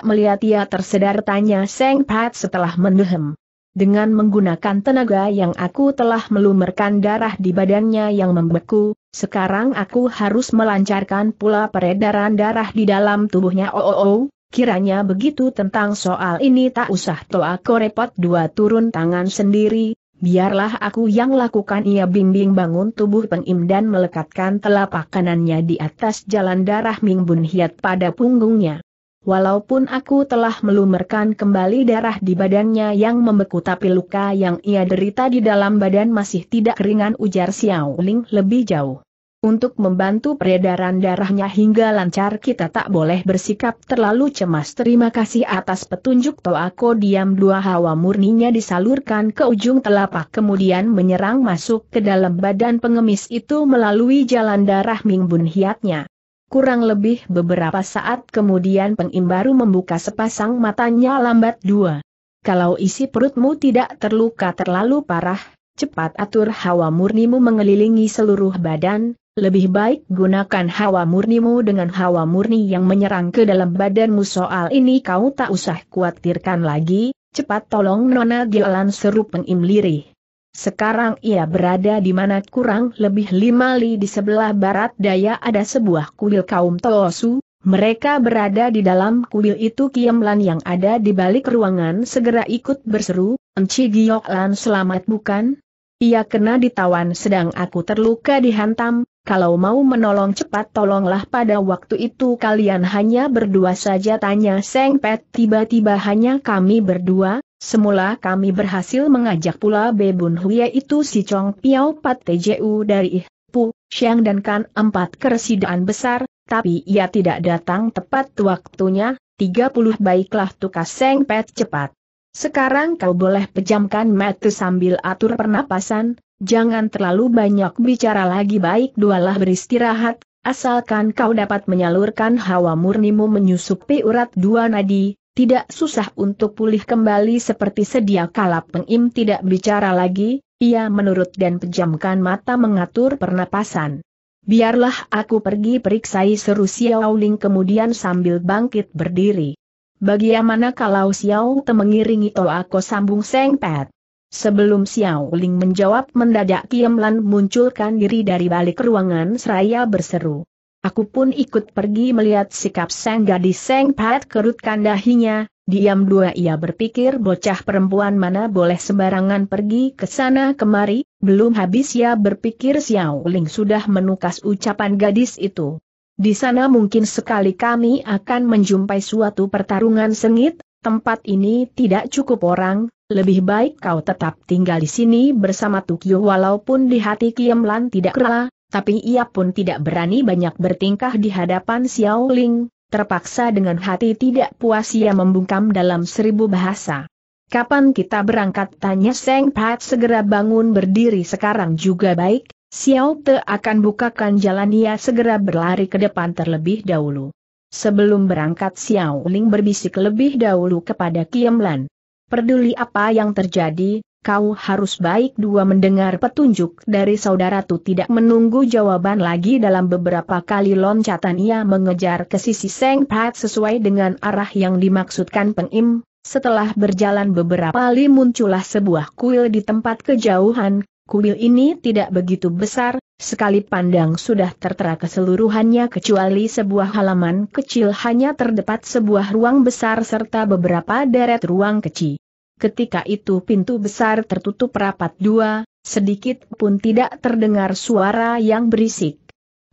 melihat ia tersedar tanya Seng Pat setelah mendehem. Dengan menggunakan tenaga yang aku telah melumerkan darah di badannya yang membeku, sekarang aku harus melancarkan pula peredaran darah di dalam tubuhnya. Oh, oh, oh. kiranya begitu tentang soal ini tak usah toh aku repot dua turun tangan sendiri, biarlah aku yang lakukan ia bimbing bangun tubuh pengim dan melekatkan telapak kanannya di atas jalan darah Ming Bun Hiat pada punggungnya. Walaupun aku telah melumerkan kembali darah di badannya yang membeku tapi luka yang ia derita di dalam badan masih tidak ringan ujar Xiao Ling lebih jauh. Untuk membantu peredaran darahnya hingga lancar kita tak boleh bersikap terlalu cemas terima kasih atas petunjuk Toako diam dua hawa murninya disalurkan ke ujung telapak kemudian menyerang masuk ke dalam badan pengemis itu melalui jalan darah Mingbun Hiatnya. Kurang lebih beberapa saat kemudian Pengim baru membuka sepasang matanya lambat dua. Kalau isi perutmu tidak terluka terlalu parah, cepat atur hawa murnimu mengelilingi seluruh badan, lebih baik gunakan hawa murnimu dengan hawa murni yang menyerang ke dalam badanmu soal ini kau tak usah khawatirkan lagi, cepat tolong Nona gelan seru pengim lirih. Sekarang ia berada di mana kurang lebih lima li di sebelah barat daya ada sebuah kuil kaum Toosu, mereka berada di dalam kuil itu Kiamlan yang ada di balik ruangan segera ikut berseru, Enci Gioklan selamat bukan? Ia kena ditawan sedang aku terluka dihantam, kalau mau menolong cepat tolonglah pada waktu itu kalian hanya berdua saja tanya Seng Pet tiba-tiba hanya kami berdua, Semula kami berhasil mengajak pula Bebun Huya itu si Chong Piao Pat TJU dari Ih, Pu, Xiang dan Kan empat keresidaan besar, tapi ia tidak datang tepat waktunya, 30 baiklah tukas Seng Pet cepat. Sekarang kau boleh pejamkan mata sambil atur pernapasan, jangan terlalu banyak bicara lagi baik dualah beristirahat, asalkan kau dapat menyalurkan hawa murnimu menyusupi urat dua nadi, tidak susah untuk pulih kembali seperti sedia kala pengim tidak bicara lagi, ia menurut dan pejamkan mata mengatur pernapasan. Biarlah aku pergi periksai seru Xiao Ling kemudian sambil bangkit berdiri. Bagaimana kalau Xiao Te mengiringi Toako sambung sengpet? Sebelum Xiao Ling menjawab mendadak Kiamlan munculkan diri dari balik ruangan seraya berseru. Aku pun ikut pergi melihat sikap sang gadis Sang Pat kerutkan dahinya, diam dua ia berpikir bocah perempuan mana boleh sembarangan pergi ke sana kemari, belum habis ia berpikir Xiao Ling sudah menukas ucapan gadis itu. Di sana mungkin sekali kami akan menjumpai suatu pertarungan sengit, tempat ini tidak cukup orang, lebih baik kau tetap tinggal di sini bersama Tukyo walaupun di hati Kiemlan tidak rela, tapi ia pun tidak berani banyak bertingkah di hadapan Xiao Ling, terpaksa dengan hati tidak puas ia membungkam dalam seribu bahasa. Kapan kita berangkat? Tanya Seng Pat segera bangun berdiri sekarang juga baik, Xiao Te akan bukakan jalan ia segera berlari ke depan terlebih dahulu. Sebelum berangkat Xiao Ling berbisik lebih dahulu kepada Kiemlan. Peduli apa yang terjadi, kau harus baik dua mendengar petunjuk dari saudara tu tidak menunggu jawaban lagi dalam beberapa kali loncatan ia mengejar ke sisi Seng Pat sesuai dengan arah yang dimaksudkan pengim. Setelah berjalan beberapa kali muncullah sebuah kuil di tempat kejauhan, kuil ini tidak begitu besar, sekali pandang sudah tertera keseluruhannya kecuali sebuah halaman kecil hanya terdapat sebuah ruang besar serta beberapa deret ruang kecil. Ketika itu pintu besar tertutup rapat dua, sedikit pun tidak terdengar suara yang berisik.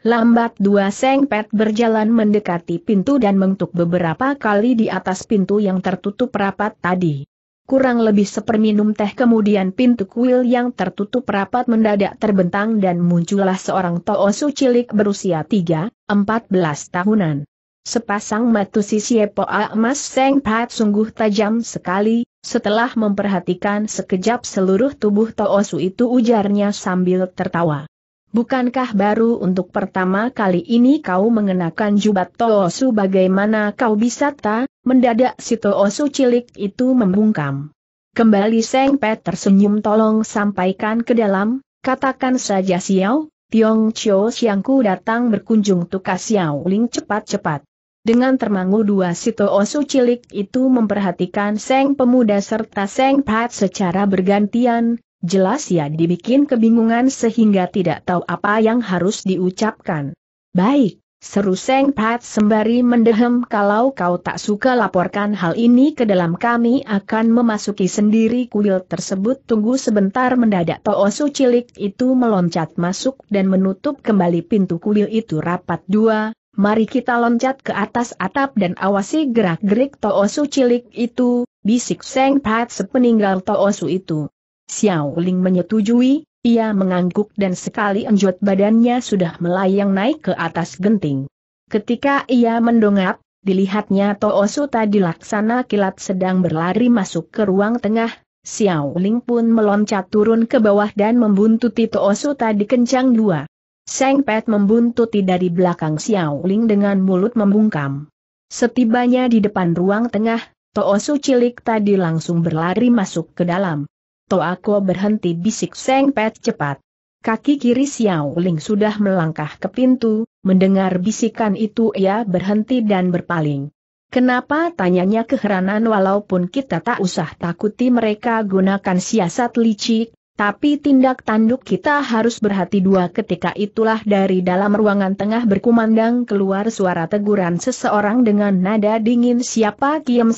Lambat dua sengpet berjalan mendekati pintu dan mengetuk beberapa kali di atas pintu yang tertutup rapat tadi. Kurang lebih seperminum teh kemudian pintu kuil yang tertutup rapat mendadak terbentang dan muncullah seorang toosu cilik berusia 3, 14 tahunan. Sepasang matu si epoa emas sengpet sungguh tajam sekali, setelah memperhatikan sekejap seluruh tubuh Toosu itu ujarnya sambil tertawa. Bukankah baru untuk pertama kali ini kau mengenakan jubah Toosu bagaimana kau bisa tak? Mendadak si Toosu cilik itu membungkam. Kembali Seng Pet tersenyum tolong sampaikan ke dalam, katakan saja Xiao, Tiong Chio Siangku datang berkunjung tukas Xiao Ling cepat-cepat. Dengan termangu dua sito osu cilik itu memperhatikan Seng Pemuda serta Seng Pat secara bergantian, jelas ia dibikin kebingungan sehingga tidak tahu apa yang harus diucapkan. Baik, seru Seng Pat sembari mendehem kalau kau tak suka laporkan hal ini ke dalam kami akan memasuki sendiri kuil tersebut tunggu sebentar mendadak Osu cilik itu meloncat masuk dan menutup kembali pintu kuil itu rapat dua, Mari kita loncat ke atas atap dan awasi gerak-gerik Toosu cilik itu, bisik Seng Pat sepeninggal Toosu itu. Xiao Ling menyetujui, ia mengangguk dan sekali enjot badannya sudah melayang naik ke atas genting. Ketika ia mendongak, dilihatnya Toosu tadi laksana kilat sedang berlari masuk ke ruang tengah, Xiao Ling pun meloncat turun ke bawah dan membuntuti Toosu tadi kencang dua. Seng Pet membuntuti dari belakang Xiao Ling dengan mulut membungkam. Setibanya di depan ruang tengah, Toosu cilik tadi langsung berlari masuk ke dalam. Toa Toako berhenti bisik Seng Pet cepat. Kaki kiri Xiao Ling sudah melangkah ke pintu, mendengar bisikan itu ia berhenti dan berpaling. Kenapa tanyanya keheranan walaupun kita tak usah takuti mereka gunakan siasat licik, tapi tindak tanduk kita harus berhati dua ketika itulah dari dalam ruangan tengah berkumandang keluar suara teguran seseorang dengan nada dingin siapa Kiem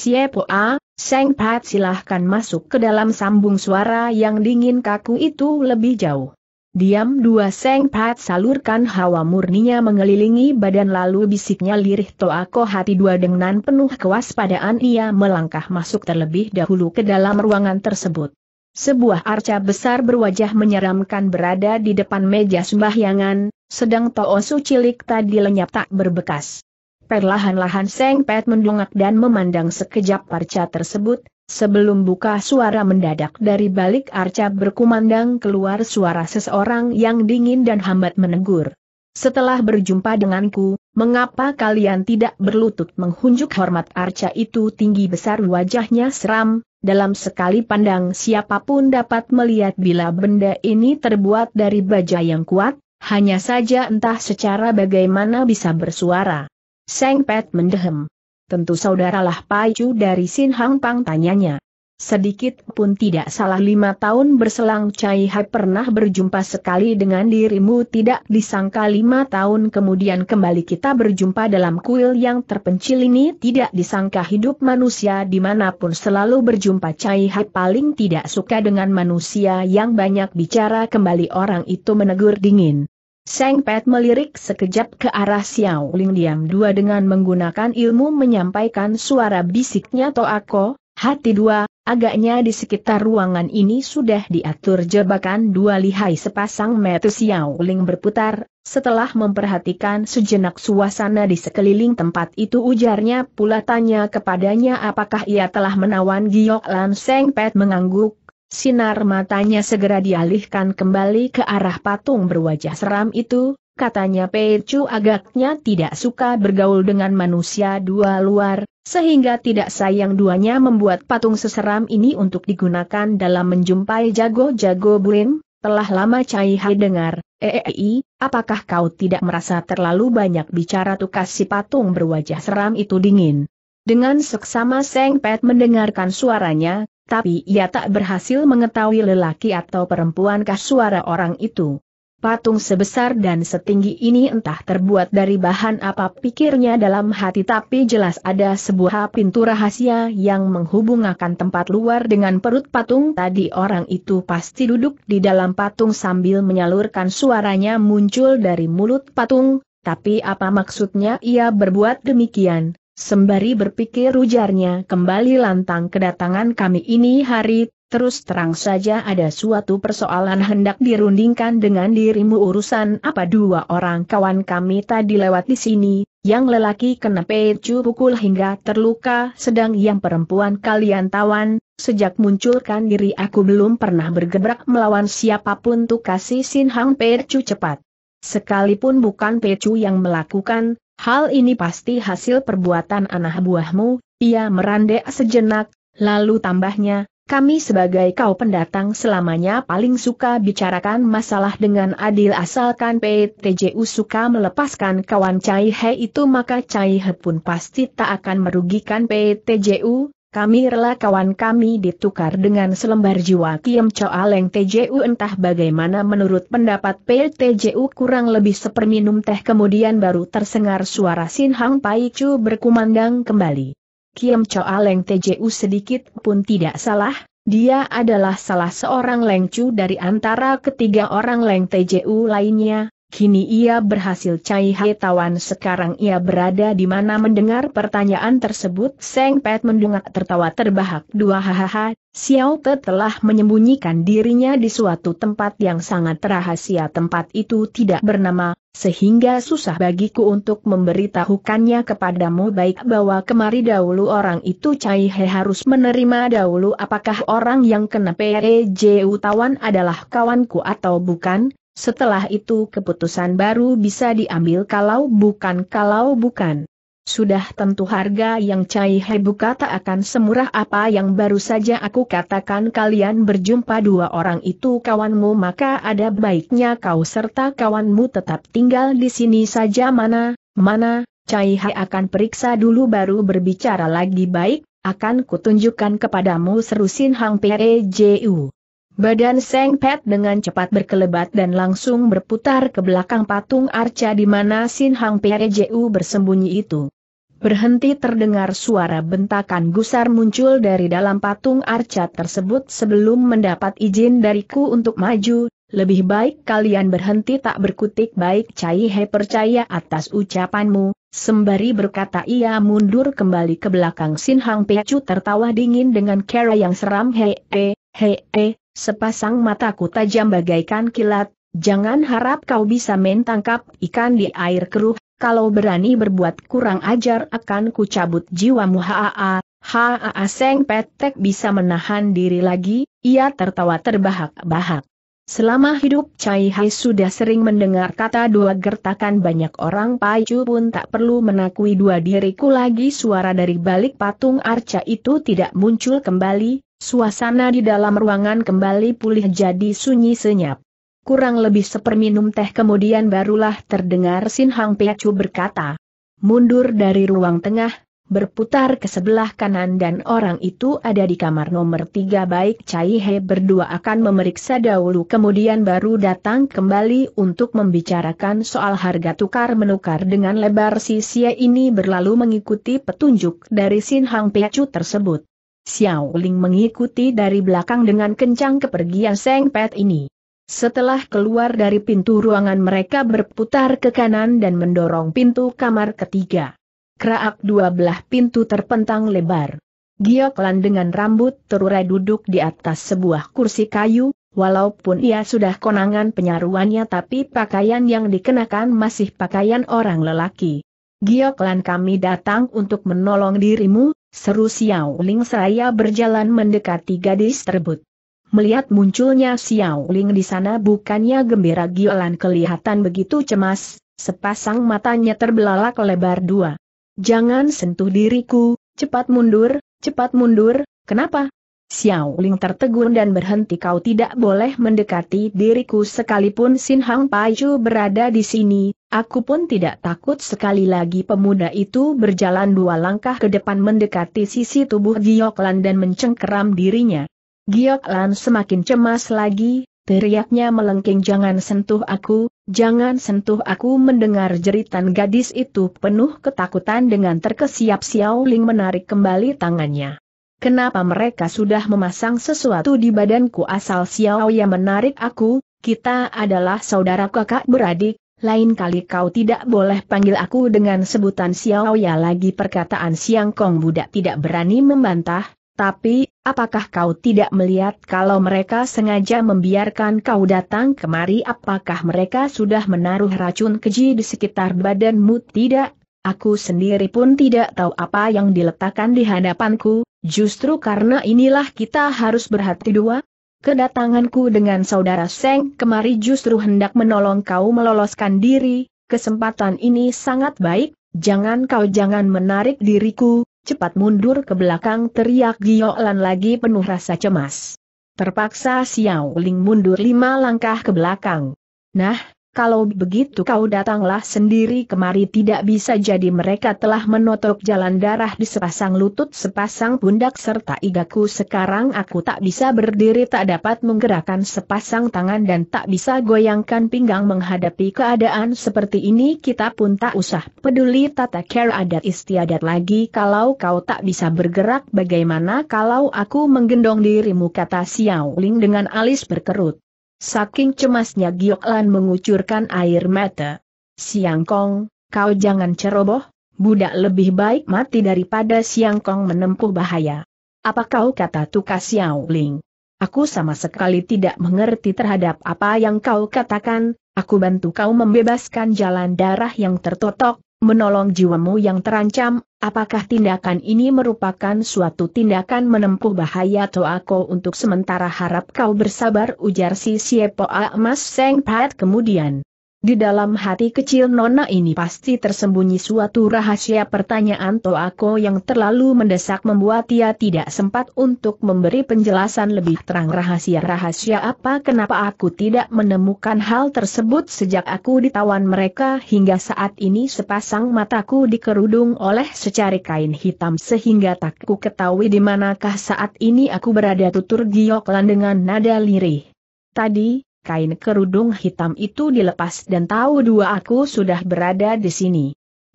a, Seng Pat silahkan masuk ke dalam sambung suara yang dingin kaku itu lebih jauh. Diam dua Seng Pat salurkan hawa murninya mengelilingi badan lalu bisiknya lirih toako hati dua dengan penuh kewaspadaan ia melangkah masuk terlebih dahulu ke dalam ruangan tersebut. Sebuah arca besar berwajah menyeramkan berada di depan meja sembahyangan, sedang Toosu cilik tadi lenyap tak berbekas. Perlahan-lahan Seng Pet mendongak dan memandang sekejap arca tersebut, sebelum buka suara mendadak dari balik arca berkumandang keluar suara seseorang yang dingin dan hambat menegur. Setelah berjumpa denganku, mengapa kalian tidak berlutut menghunjuk hormat arca itu tinggi besar wajahnya seram, dalam sekali pandang siapapun dapat melihat bila benda ini terbuat dari baja yang kuat, hanya saja entah secara bagaimana bisa bersuara. Seng Pet mendehem. Tentu saudaralah Chu dari Sin Hang Pang tanyanya. Sedikit pun tidak salah lima tahun berselang Cai Hai pernah berjumpa sekali dengan dirimu tidak disangka lima tahun kemudian kembali kita berjumpa dalam kuil yang terpencil ini tidak disangka hidup manusia dimanapun selalu berjumpa Cai Hai paling tidak suka dengan manusia yang banyak bicara kembali orang itu menegur dingin. Seng Pet melirik sekejap ke arah Xiao Ling diam dua dengan menggunakan ilmu menyampaikan suara bisiknya Toako, Hati dua, agaknya di sekitar ruangan ini sudah diatur jebakan dua lihai sepasang metu Xiao Ling berputar, setelah memperhatikan sejenak suasana di sekeliling tempat itu ujarnya pula tanya kepadanya apakah ia telah menawan Giok Lan Seng Pet mengangguk, sinar matanya segera dialihkan kembali ke arah patung berwajah seram itu, katanya Pei Chu agaknya tidak suka bergaul dengan manusia dua luar, sehingga tidak sayang duanya membuat patung seseram ini untuk digunakan dalam menjumpai jago-jago Buin. Telah lama Cai Hai dengar, Eei, eh, eh, eh, apakah kau tidak merasa terlalu banyak bicara tukas si patung berwajah seram itu dingin? Dengan seksama Seng Pet mendengarkan suaranya, tapi ia tak berhasil mengetahui lelaki atau perempuankah suara orang itu. Patung sebesar dan setinggi ini entah terbuat dari bahan apa pikirnya dalam hati tapi jelas ada sebuah pintu rahasia yang menghubungkan tempat luar dengan perut patung tadi orang itu pasti duduk di dalam patung sambil menyalurkan suaranya muncul dari mulut patung, tapi apa maksudnya ia berbuat demikian? Sembari berpikir ujarnya kembali lantang kedatangan kami ini hari Terus terang saja ada suatu persoalan hendak dirundingkan dengan dirimu urusan apa dua orang kawan kami tadi lewat di sini, yang lelaki kena pecu pukul hingga terluka sedang yang perempuan kalian tawan, sejak munculkan diri aku belum pernah bergebrak melawan siapapun tuh kasih sinhang Hang pecu cepat. Sekalipun bukan pecu yang melakukan, hal ini pasti hasil perbuatan anak buahmu, ia merandek sejenak, lalu tambahnya, kami sebagai kau pendatang selamanya paling suka bicarakan masalah dengan adil asalkan PTJU suka melepaskan kawan Cai He itu maka Cai He pun pasti tak akan merugikan PTJU. Kami rela kawan kami ditukar dengan selembar jiwa Kiem leng. TJU entah bagaimana menurut pendapat PTJU kurang lebih seperminum teh kemudian baru tersengar suara Sin Hang Pai Chu berkumandang kembali. Kiam Choa Leng Tju sedikit pun tidak salah, dia adalah salah seorang Leng Chu dari antara ketiga orang Leng Tju lainnya, kini ia berhasil Cai Hai tawan sekarang ia berada di mana mendengar pertanyaan tersebut Seng Pet mendungak tertawa terbahak dua hahaha, Xiao Te telah menyembunyikan dirinya di suatu tempat yang sangat rahasia tempat itu tidak bernama, sehingga susah bagiku untuk memberitahukannya kepadamu baik bahwa kemari dahulu orang itu Cai He harus menerima dahulu apakah orang yang kena PEJ utawan adalah kawanku atau bukan, setelah itu keputusan baru bisa diambil kalau bukan kalau bukan. Sudah tentu harga yang Cai Hebu kata akan semurah apa yang baru saja aku katakan kalian berjumpa dua orang itu kawanmu maka ada baiknya kau serta kawanmu tetap tinggal di sini saja mana, mana, Cai He akan periksa dulu baru berbicara lagi baik, akan kutunjukkan kepadamu seru Sin Hang P.E.J.U. E Badan Seng Pet dengan cepat berkelebat dan langsung berputar ke belakang patung arca di mana Sin Hang Pereju bersembunyi itu. Berhenti terdengar suara bentakan gusar muncul dari dalam patung arca tersebut sebelum mendapat izin dariku untuk maju, lebih baik kalian berhenti tak berkutik baik Cai He percaya atas ucapanmu, sembari berkata ia mundur kembali ke belakang Sin Hang Pecu tertawa dingin dengan cara yang seram He, he, he, he, sepasang mataku tajam bagaikan kilat, jangan harap kau bisa mentangkap ikan di air keruh, kalau berani berbuat kurang ajar akan kucabut jiwamu haa, haa Seng Petek bisa menahan diri lagi, ia tertawa terbahak-bahak. Selama hidup Cai Hai sudah sering mendengar kata dua gertakan banyak orang Chu pun tak perlu menakui dua diriku lagi suara dari balik patung arca itu tidak muncul kembali, suasana di dalam ruangan kembali pulih jadi sunyi senyap. Kurang lebih seperminum teh kemudian barulah terdengar Sin Hang Chu berkata. Mundur dari ruang tengah, berputar ke sebelah kanan dan orang itu ada di kamar nomor tiga baik Cai He berdua akan memeriksa dahulu kemudian baru datang kembali untuk membicarakan soal harga tukar menukar dengan lebar sisia ini berlalu mengikuti petunjuk dari Sin Hang Chu tersebut. Xiao Ling mengikuti dari belakang dengan kencang kepergian Seng Pet ini. Setelah keluar dari pintu ruangan mereka berputar ke kanan dan mendorong pintu kamar ketiga. Kerak dua belah pintu terpentang lebar. Gioklan dengan rambut terurai duduk di atas sebuah kursi kayu, walaupun ia sudah konangan penyaruannya tapi pakaian yang dikenakan masih pakaian orang lelaki. Gioklan kami datang untuk menolong dirimu, seru Xiao Ling seraya berjalan mendekati gadis tersebut. Melihat munculnya Xiao Ling di sana bukannya gembira Giolan kelihatan begitu cemas, sepasang matanya terbelalak lebar dua. Jangan sentuh diriku, cepat mundur, cepat mundur, kenapa? Xiao Ling tertegun dan berhenti kau tidak boleh mendekati diriku sekalipun Sin Hang Paju berada di sini, aku pun tidak takut sekali lagi pemuda itu berjalan dua langkah ke depan mendekati sisi tubuh Gioklan dan mencengkeram dirinya. Giok Lan semakin cemas lagi, teriaknya melengking jangan sentuh aku, jangan sentuh aku mendengar jeritan gadis itu penuh ketakutan dengan terkesiap Xiao Ling menarik kembali tangannya. Kenapa mereka sudah memasang sesuatu di badanku asal Xiao yang menarik aku, kita adalah saudara kakak beradik, lain kali kau tidak boleh panggil aku dengan sebutan Xiao ya lagi perkataan Siang Kong budak tidak berani membantah, tapi, apakah kau tidak melihat kalau mereka sengaja membiarkan kau datang kemari apakah mereka sudah menaruh racun keji di sekitar badanmu tidak? Aku sendiri pun tidak tahu apa yang diletakkan di hadapanku, justru karena inilah kita harus berhati dua, Kedatanganku dengan saudara Seng kemari justru hendak menolong kau meloloskan diri, kesempatan ini sangat baik, jangan kau jangan menarik diriku, cepat mundur ke belakang teriak Lan lagi penuh rasa cemas. Terpaksa Xiao Ling mundur lima langkah ke belakang. Nah, kalau begitu kau datanglah sendiri kemari tidak bisa jadi mereka telah menotok jalan darah di sepasang lutut sepasang pundak serta igaku sekarang aku tak bisa berdiri tak dapat menggerakkan sepasang tangan dan tak bisa goyangkan pinggang menghadapi keadaan seperti ini kita pun tak usah peduli tata care adat istiadat lagi kalau kau tak bisa bergerak bagaimana kalau aku menggendong dirimu kata Xiao Ling dengan alis berkerut. Saking cemasnya Giok Lan mengucurkan air mata. Siang Kong, kau jangan ceroboh, budak lebih baik mati daripada Siang Kong menempuh bahaya. Apa kau kata Tukas Xiao Ling? Aku sama sekali tidak mengerti terhadap apa yang kau katakan, aku bantu kau membebaskan jalan darah yang tertotok, menolong jiwamu yang terancam, apakah tindakan ini merupakan suatu tindakan menempuh bahaya atau aku untuk sementara harap kau bersabar ujar si Siepoa Emas Seng Pat kemudian. Di dalam hati kecil Nona ini pasti tersembunyi suatu rahasia pertanyaan Toako yang terlalu mendesak membuat ia tidak sempat untuk memberi penjelasan lebih terang rahasia-rahasia apa kenapa aku tidak menemukan hal tersebut sejak aku ditawan mereka hingga saat ini sepasang mataku dikerudung oleh secari kain hitam sehingga tak ku ketahui di manakah saat ini aku berada tutur gioklan dengan nada lirih. Tadi, kain kerudung hitam itu dilepas dan tahu dua aku sudah berada di sini.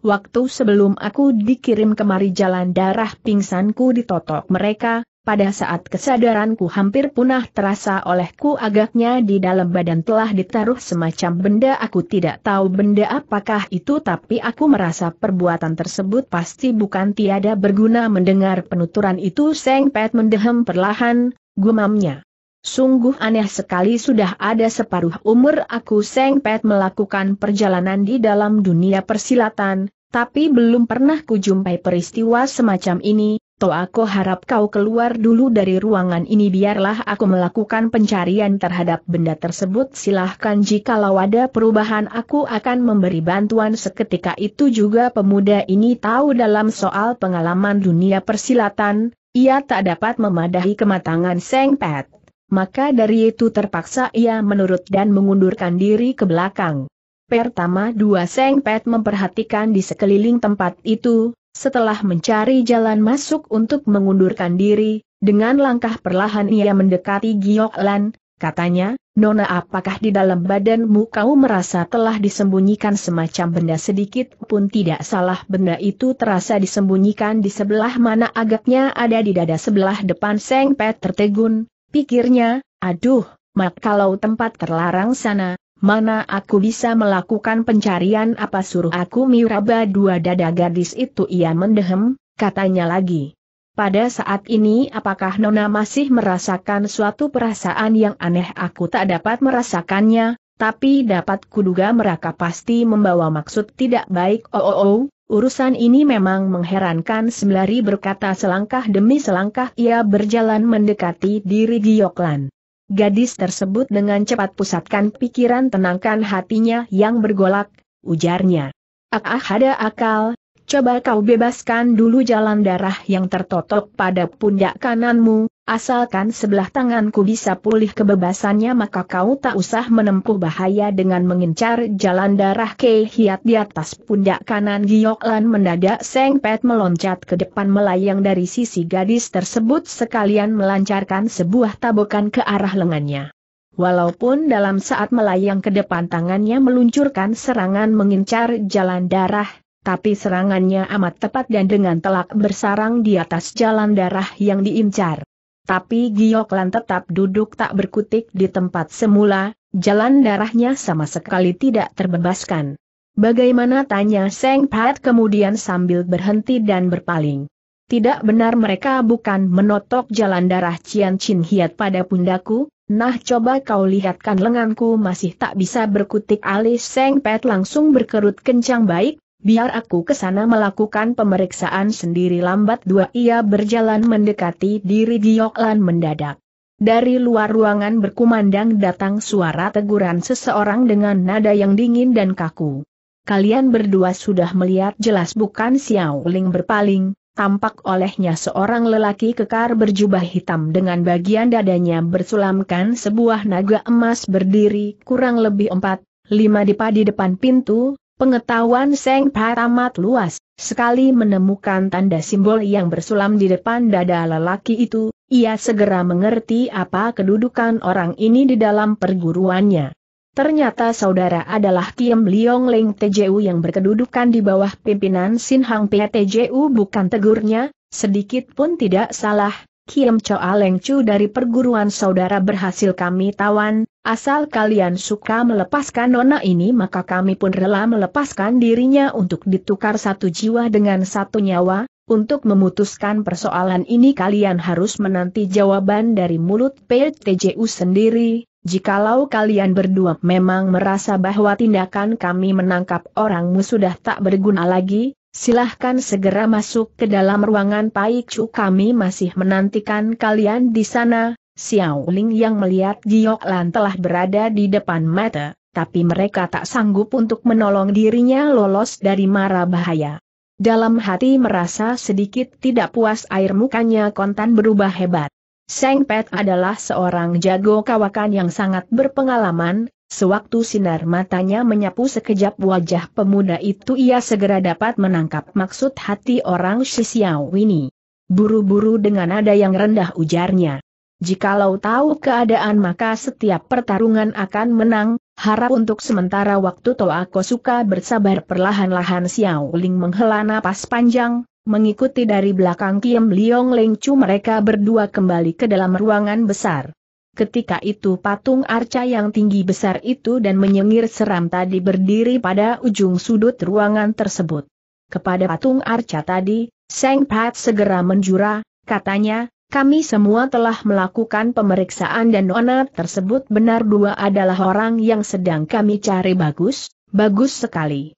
Waktu sebelum aku dikirim kemari jalan darah pingsanku ditotok mereka, pada saat kesadaranku hampir punah terasa olehku agaknya di dalam badan telah ditaruh semacam benda aku tidak tahu benda apakah itu tapi aku merasa perbuatan tersebut pasti bukan tiada berguna mendengar penuturan itu Seng Pet mendehem perlahan, gumamnya. Sungguh aneh sekali sudah ada separuh umur aku sengpet melakukan perjalanan di dalam dunia persilatan, tapi belum pernah kujumpai peristiwa semacam ini, Toh aku harap kau keluar dulu dari ruangan ini biarlah aku melakukan pencarian terhadap benda tersebut silahkan jikalau ada perubahan aku akan memberi bantuan seketika itu juga pemuda ini tahu dalam soal pengalaman dunia persilatan, ia tak dapat memadahi kematangan sengpet maka dari itu terpaksa ia menurut dan mengundurkan diri ke belakang. Pertama dua Seng Pet memperhatikan di sekeliling tempat itu, setelah mencari jalan masuk untuk mengundurkan diri, dengan langkah perlahan ia mendekati Giok Lan, katanya, Nona apakah di dalam badanmu kau merasa telah disembunyikan semacam benda sedikit pun tidak salah benda itu terasa disembunyikan di sebelah mana agaknya ada di dada sebelah depan Seng Pet tertegun, Pikirnya, aduh, mak kalau tempat terlarang sana, mana aku bisa melakukan pencarian apa suruh aku miraba dua dada gadis itu ia mendehem, katanya lagi. Pada saat ini apakah Nona masih merasakan suatu perasaan yang aneh aku tak dapat merasakannya, tapi dapat kuduga mereka pasti membawa maksud tidak baik oh oh oh, urusan ini memang mengherankan sembari berkata selangkah demi selangkah ia berjalan mendekati diri Gioklan. Gadis tersebut dengan cepat pusatkan pikiran tenangkan hatinya yang bergolak, ujarnya. Ah ah ada akal, coba kau bebaskan dulu jalan darah yang tertotok pada pundak kananmu, Asalkan sebelah tanganku bisa pulih kebebasannya maka kau tak usah menempuh bahaya dengan mengincar jalan darah Kei Hiat di atas pundak kanan Giok Lan mendadak Seng Pet meloncat ke depan melayang dari sisi gadis tersebut sekalian melancarkan sebuah tabokan ke arah lengannya. Walaupun dalam saat melayang ke depan tangannya meluncurkan serangan mengincar jalan darah, tapi serangannya amat tepat dan dengan telak bersarang di atas jalan darah yang diincar. Tapi Gioklan tetap duduk tak berkutik di tempat semula, jalan darahnya sama sekali tidak terbebaskan. Bagaimana tanya Seng Pat kemudian sambil berhenti dan berpaling. Tidak benar mereka bukan menotok jalan darah Cian Chin Hiat pada pundaku, nah coba kau lihatkan lenganku masih tak bisa berkutik alis Seng Pat langsung berkerut kencang baik, Biar aku ke sana melakukan pemeriksaan sendiri lambat dua ia berjalan mendekati diri Gioklan mendadak. Dari luar ruangan berkumandang datang suara teguran seseorang dengan nada yang dingin dan kaku. Kalian berdua sudah melihat jelas bukan Xiao Ling berpaling, tampak olehnya seorang lelaki kekar berjubah hitam dengan bagian dadanya bersulamkan sebuah naga emas berdiri kurang lebih empat, lima dipa di depan pintu, Pengetahuan Seng Paramat luas, sekali menemukan tanda simbol yang bersulam di depan dada lelaki itu, ia segera mengerti apa kedudukan orang ini di dalam perguruannya. Ternyata saudara adalah Kiem Liong Leng TJU yang berkedudukan di bawah pimpinan Sin Hang PTJU bukan tegurnya, sedikit pun tidak salah, Kiem Choa Leng Chu dari perguruan saudara berhasil kami tawan, asal kalian suka melepaskan nona ini maka kami pun rela melepaskan dirinya untuk ditukar satu jiwa dengan satu nyawa, untuk memutuskan persoalan ini kalian harus menanti jawaban dari mulut PTJU sendiri, jikalau kalian berdua memang merasa bahwa tindakan kami menangkap orangmu sudah tak berguna lagi, Silahkan segera masuk ke dalam ruangan Pai kami masih menantikan kalian di sana, Xiao Ling yang melihat Giok Lan telah berada di depan mata, tapi mereka tak sanggup untuk menolong dirinya lolos dari mara bahaya. Dalam hati merasa sedikit tidak puas air mukanya kontan berubah hebat. Seng Pet adalah seorang jago kawakan yang sangat berpengalaman, Sewaktu sinar matanya menyapu sekejap wajah pemuda itu ia segera dapat menangkap maksud hati orang Shisiao ini. Buru-buru dengan nada yang rendah ujarnya. Jikalau tahu keadaan maka setiap pertarungan akan menang, harap untuk sementara waktu Toako suka bersabar perlahan-lahan Xiao Ling menghela napas panjang, mengikuti dari belakang Kiem Liong Leng Chu mereka berdua kembali ke dalam ruangan besar. Ketika itu patung arca yang tinggi besar itu dan menyengir seram tadi berdiri pada ujung sudut ruangan tersebut. Kepada patung arca tadi, Seng Pat segera menjura, katanya, kami semua telah melakukan pemeriksaan dan nona tersebut benar dua adalah orang yang sedang kami cari bagus, bagus sekali.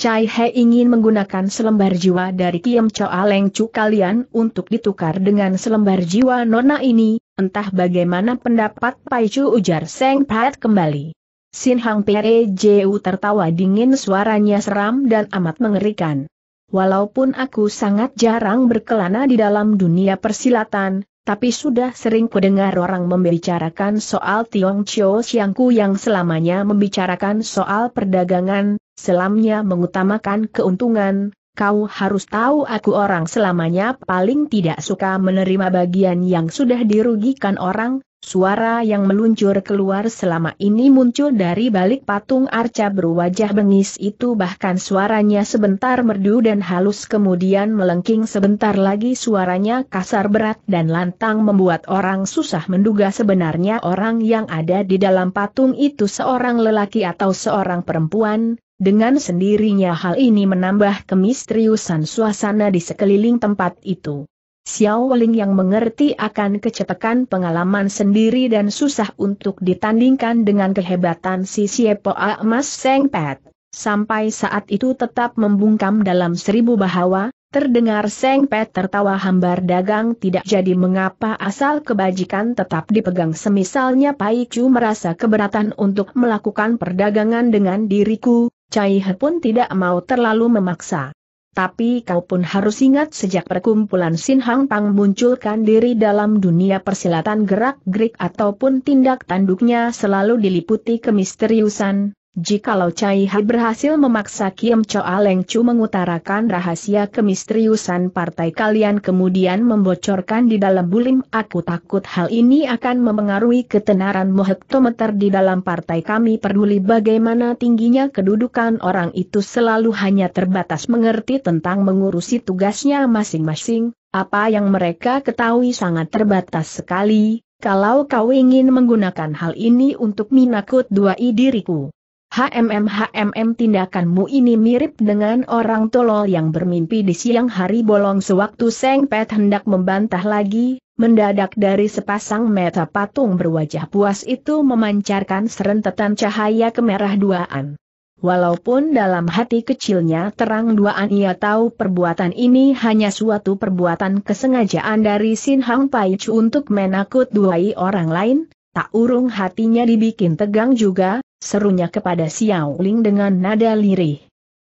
Cai He ingin menggunakan selembar jiwa dari Kiem Choa Leng Chu kalian untuk ditukar dengan selembar jiwa nona ini, entah bagaimana pendapat Pai Chu ujar Seng Pat kembali. Sin Hang Jiu tertawa dingin suaranya seram dan amat mengerikan. Walaupun aku sangat jarang berkelana di dalam dunia persilatan, tapi sudah sering kudengar orang membicarakan soal Tiong Chio Siangku yang selamanya membicarakan soal perdagangan, selamnya mengutamakan keuntungan, kau harus tahu aku orang selamanya paling tidak suka menerima bagian yang sudah dirugikan orang, suara yang meluncur keluar selama ini muncul dari balik patung arca berwajah bengis itu bahkan suaranya sebentar merdu dan halus kemudian melengking sebentar lagi suaranya kasar berat dan lantang membuat orang susah menduga sebenarnya orang yang ada di dalam patung itu seorang lelaki atau seorang perempuan, dengan sendirinya hal ini menambah kemisteriusan suasana di sekeliling tempat itu. Xiao Ling yang mengerti akan kecepatan pengalaman sendiri dan susah untuk ditandingkan dengan kehebatan si A Mas Seng Pet. Sampai saat itu tetap membungkam dalam seribu bahawa, terdengar Seng Pet tertawa hambar dagang tidak jadi mengapa asal kebajikan tetap dipegang semisalnya Pai Chu merasa keberatan untuk melakukan perdagangan dengan diriku, Cai He pun tidak mau terlalu memaksa. Tapi kau pun harus ingat sejak perkumpulan Sin Hang Pang munculkan diri dalam dunia persilatan gerak-gerik ataupun tindak tanduknya selalu diliputi kemisteriusan, Jikalau Cai Hai berhasil memaksa Kim Choa Leng Chu mengutarakan rahasia kemisteriusan partai kalian kemudian membocorkan di dalam bulim, aku takut hal ini akan memengaruhi ketenaran mohektometer di dalam partai kami peduli bagaimana tingginya kedudukan orang itu selalu hanya terbatas mengerti tentang mengurusi tugasnya masing-masing, apa yang mereka ketahui sangat terbatas sekali, kalau kau ingin menggunakan hal ini untuk minakut duai diriku HMM-HMM tindakanmu ini mirip dengan orang tolol yang bermimpi di siang hari bolong sewaktu Seng Pet hendak membantah lagi, mendadak dari sepasang mata patung berwajah puas itu memancarkan serentetan cahaya kemerah duaan. Walaupun dalam hati kecilnya terang duaan ia tahu perbuatan ini hanya suatu perbuatan kesengajaan dari Sin Hang Pai Chu untuk menakut-duai orang lain, tak urung hatinya dibikin tegang juga, serunya kepada Xiao Ling dengan nada lirih.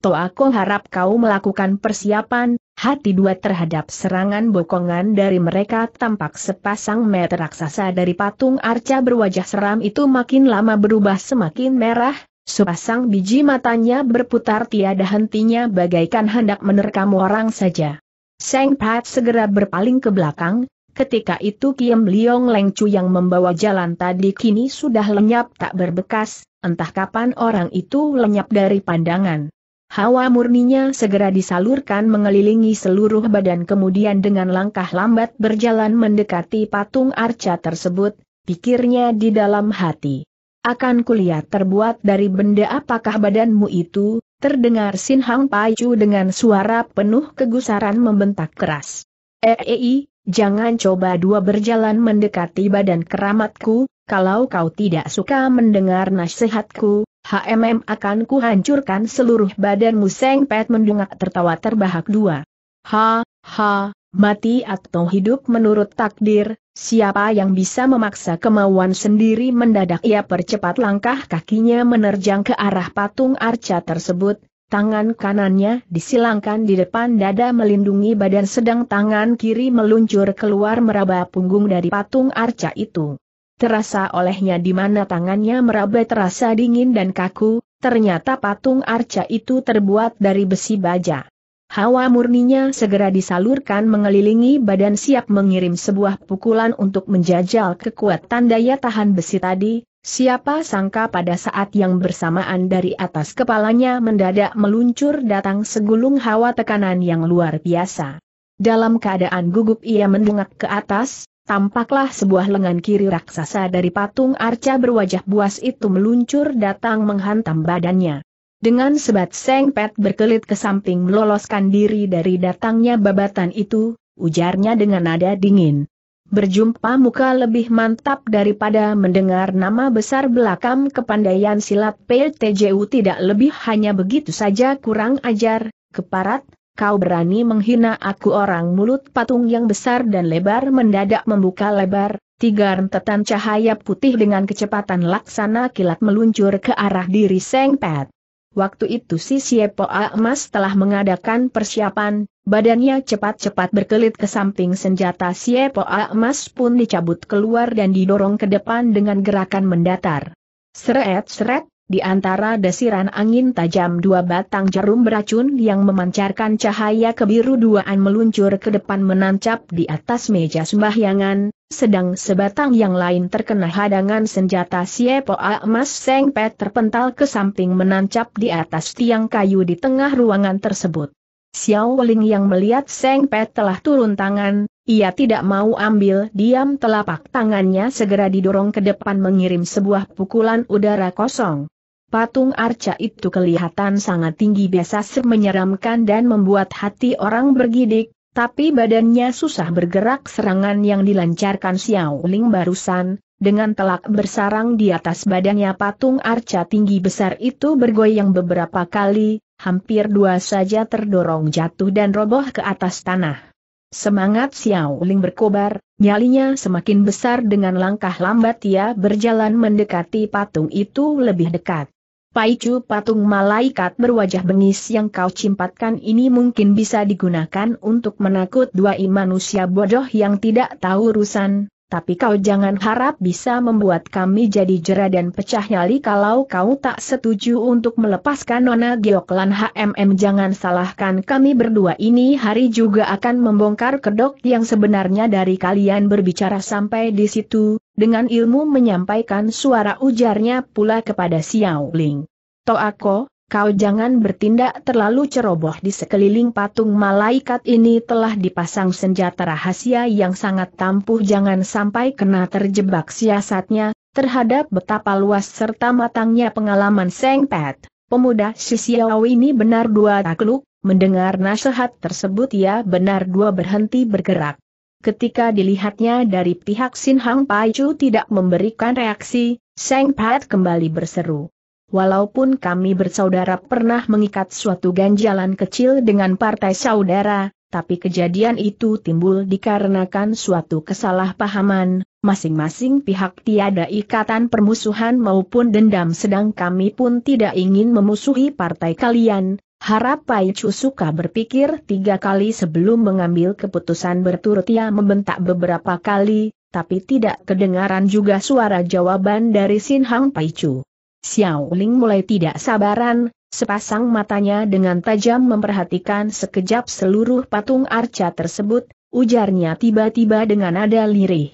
Toh aku harap kau melakukan persiapan, hati dua terhadap serangan bokongan dari mereka tampak sepasang mata raksasa dari patung arca berwajah seram itu makin lama berubah semakin merah, sepasang biji matanya berputar tiada hentinya bagaikan hendak menerkam orang saja. Seng Pat segera berpaling ke belakang, Ketika itu Kiem Liong Leng Chu yang membawa jalan tadi kini sudah lenyap tak berbekas, entah kapan orang itu lenyap dari pandangan. Hawa murninya segera disalurkan mengelilingi seluruh badan kemudian dengan langkah lambat berjalan mendekati patung arca tersebut, pikirnya di dalam hati. Akan kulihat terbuat dari benda apakah badanmu itu, terdengar Sin Hang Pai Chu dengan suara penuh kegusaran membentak keras. Eei, eh, eh, Jangan coba dua berjalan mendekati badan keramatku, kalau kau tidak suka mendengar nasihatku, HMM akan kuhancurkan seluruh badanmu Seng Pet mendungak tertawa terbahak dua. Ha, ha, mati atau hidup menurut takdir, siapa yang bisa memaksa kemauan sendiri mendadak ia percepat langkah kakinya menerjang ke arah patung arca tersebut, Tangan kanannya disilangkan di depan dada melindungi badan sedang tangan kiri meluncur keluar meraba punggung dari patung arca itu. Terasa olehnya di mana tangannya meraba terasa dingin dan kaku, ternyata patung arca itu terbuat dari besi baja. Hawa murninya segera disalurkan mengelilingi badan siap mengirim sebuah pukulan untuk menjajal kekuatan daya tahan besi tadi, siapa sangka pada saat yang bersamaan dari atas kepalanya mendadak meluncur datang segulung hawa tekanan yang luar biasa. Dalam keadaan gugup ia mendongak ke atas, tampaklah sebuah lengan kiri raksasa dari patung arca berwajah buas itu meluncur datang menghantam badannya. Dengan sebat sengpet berkelit ke samping meloloskan diri dari datangnya babatan itu, ujarnya dengan nada dingin. Berjumpa muka lebih mantap daripada mendengar nama besar belakang kepandaian silat PTJU tidak lebih hanya begitu saja kurang ajar, keparat, kau berani menghina aku orang mulut patung yang besar dan lebar mendadak membuka lebar, tiga rentetan cahaya putih dengan kecepatan laksana kilat meluncur ke arah diri Seng Pet. Waktu itu si Siepo Emas telah mengadakan persiapan, badannya cepat-cepat berkelit ke samping senjata Siepo Emas pun dicabut keluar dan didorong ke depan dengan gerakan mendatar. Seret-seret, di antara desiran angin tajam dua batang jarum beracun yang memancarkan cahaya kebiru duaan meluncur ke depan menancap di atas meja sembahyangan, sedang sebatang yang lain terkena hadangan senjata siepoa emas Seng Pet terpental ke samping menancap di atas tiang kayu di tengah ruangan tersebut. Xiao Weling yang melihat Seng Pet telah turun tangan, ia tidak mau ambil diam telapak tangannya segera didorong ke depan mengirim sebuah pukulan udara kosong. Patung arca itu kelihatan sangat tinggi biasa menyeramkan dan membuat hati orang bergidik, tapi badannya susah bergerak serangan yang dilancarkan Xiao Ling barusan, dengan telak bersarang di atas badannya patung arca tinggi besar itu bergoyang beberapa kali, hampir dua saja terdorong jatuh dan roboh ke atas tanah. Semangat Xiao Ling berkobar, nyalinya semakin besar dengan langkah lambat ia berjalan mendekati patung itu lebih dekat. Paicu patung malaikat berwajah bengis yang kau cimpatkan ini mungkin bisa digunakan untuk menakut dua manusia bodoh yang tidak tahu urusan, tapi kau jangan harap bisa membuat kami jadi jera dan pecah nyali kalau kau tak setuju untuk melepaskan Nona Gioklan HMM jangan salahkan kami berdua ini hari juga akan membongkar kedok yang sebenarnya dari kalian berbicara sampai di situ, dengan ilmu menyampaikan suara ujarnya pula kepada Xiao Ling. Toako, kau jangan bertindak terlalu ceroboh di sekeliling patung malaikat ini telah dipasang senjata rahasia yang sangat tampuh jangan sampai kena terjebak siasatnya, terhadap betapa luas serta matangnya pengalaman Seng Pet. Pemuda Sisiau ini benar dua takluk, mendengar nasihat tersebut ia benar dua berhenti bergerak. Ketika dilihatnya dari pihak Sin Hang Pai Chu tidak memberikan reaksi, Seng Pat kembali berseru walaupun kami bersaudara pernah mengikat suatu ganjalan kecil dengan partai saudara, tapi kejadian itu timbul dikarenakan suatu kesalahpahaman, masing-masing pihak tiada ikatan permusuhan maupun dendam sedang kami pun tidak ingin memusuhi partai kalian, harap Pai suka berpikir tiga kali sebelum mengambil keputusan berturut ia membentak beberapa kali, tapi tidak kedengaran juga suara jawaban dari Sin Hang Pai Chu. Xiao Ling mulai tidak sabaran, sepasang matanya dengan tajam memperhatikan sekejap seluruh patung arca tersebut, ujarnya tiba-tiba dengan nada lirih.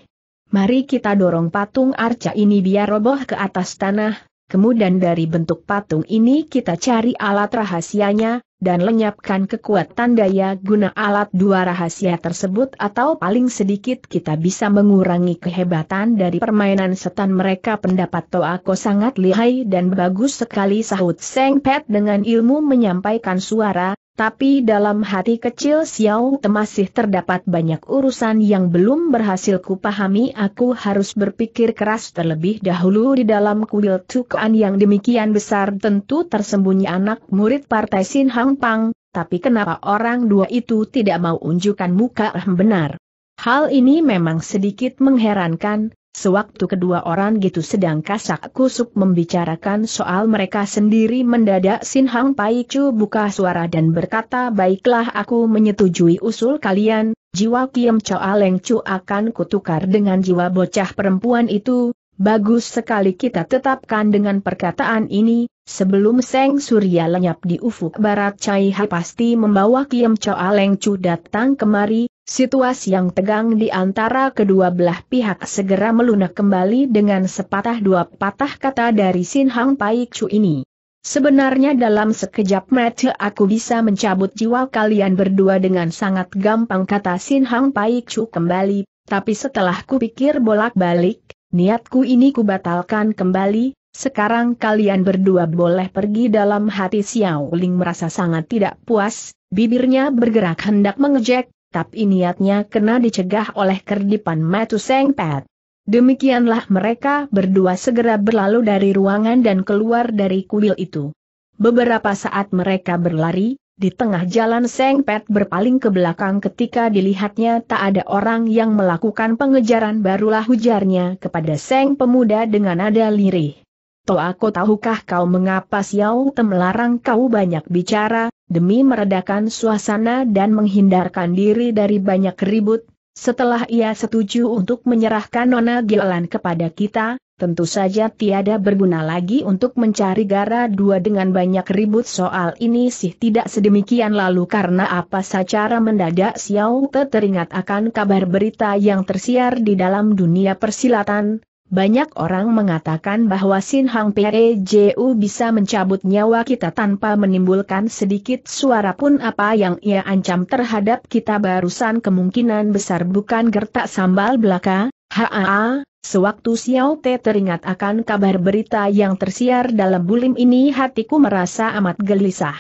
Mari kita dorong patung arca ini biar roboh ke atas tanah, Kemudian dari bentuk patung ini kita cari alat rahasianya, dan lenyapkan kekuatan daya guna alat dua rahasia tersebut atau paling sedikit kita bisa mengurangi kehebatan dari permainan setan mereka pendapat Toako sangat lihai dan bagus sekali sahut Seng Pet dengan ilmu menyampaikan suara, tapi dalam hati kecil Xiao Te masih terdapat banyak urusan yang belum berhasil kupahami aku harus berpikir keras terlebih dahulu di dalam kuil Tukuan yang demikian besar tentu tersembunyi anak murid partai Sin Hang Pang, tapi kenapa orang dua itu tidak mau unjukkan muka benar. Hal ini memang sedikit mengherankan, Sewaktu kedua orang gitu sedang kasak kusuk membicarakan soal mereka sendiri mendadak Sin Hang Pai Chu buka suara dan berkata baiklah aku menyetujui usul kalian, jiwa Kiem Choa Leng Chu akan kutukar dengan jiwa bocah perempuan itu, bagus sekali kita tetapkan dengan perkataan ini, sebelum Seng Surya lenyap di ufuk barat Cai Ha pasti membawa Kiem Choa Leng Chu datang kemari, Situasi yang tegang di antara kedua belah pihak segera melunak kembali dengan sepatah dua patah kata dari Sin Hang Pai Chu ini. Sebenarnya dalam sekejap mata aku bisa mencabut jiwa kalian berdua dengan sangat gampang kata Sin Hang Pai Chu kembali, tapi setelah kupikir bolak-balik, niatku ini kubatalkan kembali, sekarang kalian berdua boleh pergi dalam hati Xiao Ling merasa sangat tidak puas, bibirnya bergerak hendak mengejek, tapi niatnya kena dicegah oleh kerdipan Matu Sengpet. Demikianlah mereka berdua segera berlalu dari ruangan dan keluar dari kuil itu. Beberapa saat mereka berlari, di tengah jalan Sengpet berpaling ke belakang ketika dilihatnya tak ada orang yang melakukan pengejaran barulah hujarnya kepada Seng pemuda dengan nada lirih. Toh aku tahukah kau mengapa Xiao Te melarang kau banyak bicara, demi meredakan suasana dan menghindarkan diri dari banyak ribut, setelah ia setuju untuk menyerahkan Nona Gilan kepada kita, tentu saja tiada berguna lagi untuk mencari gara dua dengan banyak ribut soal ini sih tidak sedemikian lalu karena apa secara mendadak Xiao Te teringat akan kabar berita yang tersiar di dalam dunia persilatan, banyak orang mengatakan bahwa Sin Hang P.E.J.U. bisa mencabut nyawa kita tanpa menimbulkan sedikit suara pun apa yang ia ancam terhadap kita barusan kemungkinan besar bukan gertak sambal belaka, haa, sewaktu Xiao Te teringat akan kabar berita yang tersiar dalam bulim ini hatiku merasa amat gelisah.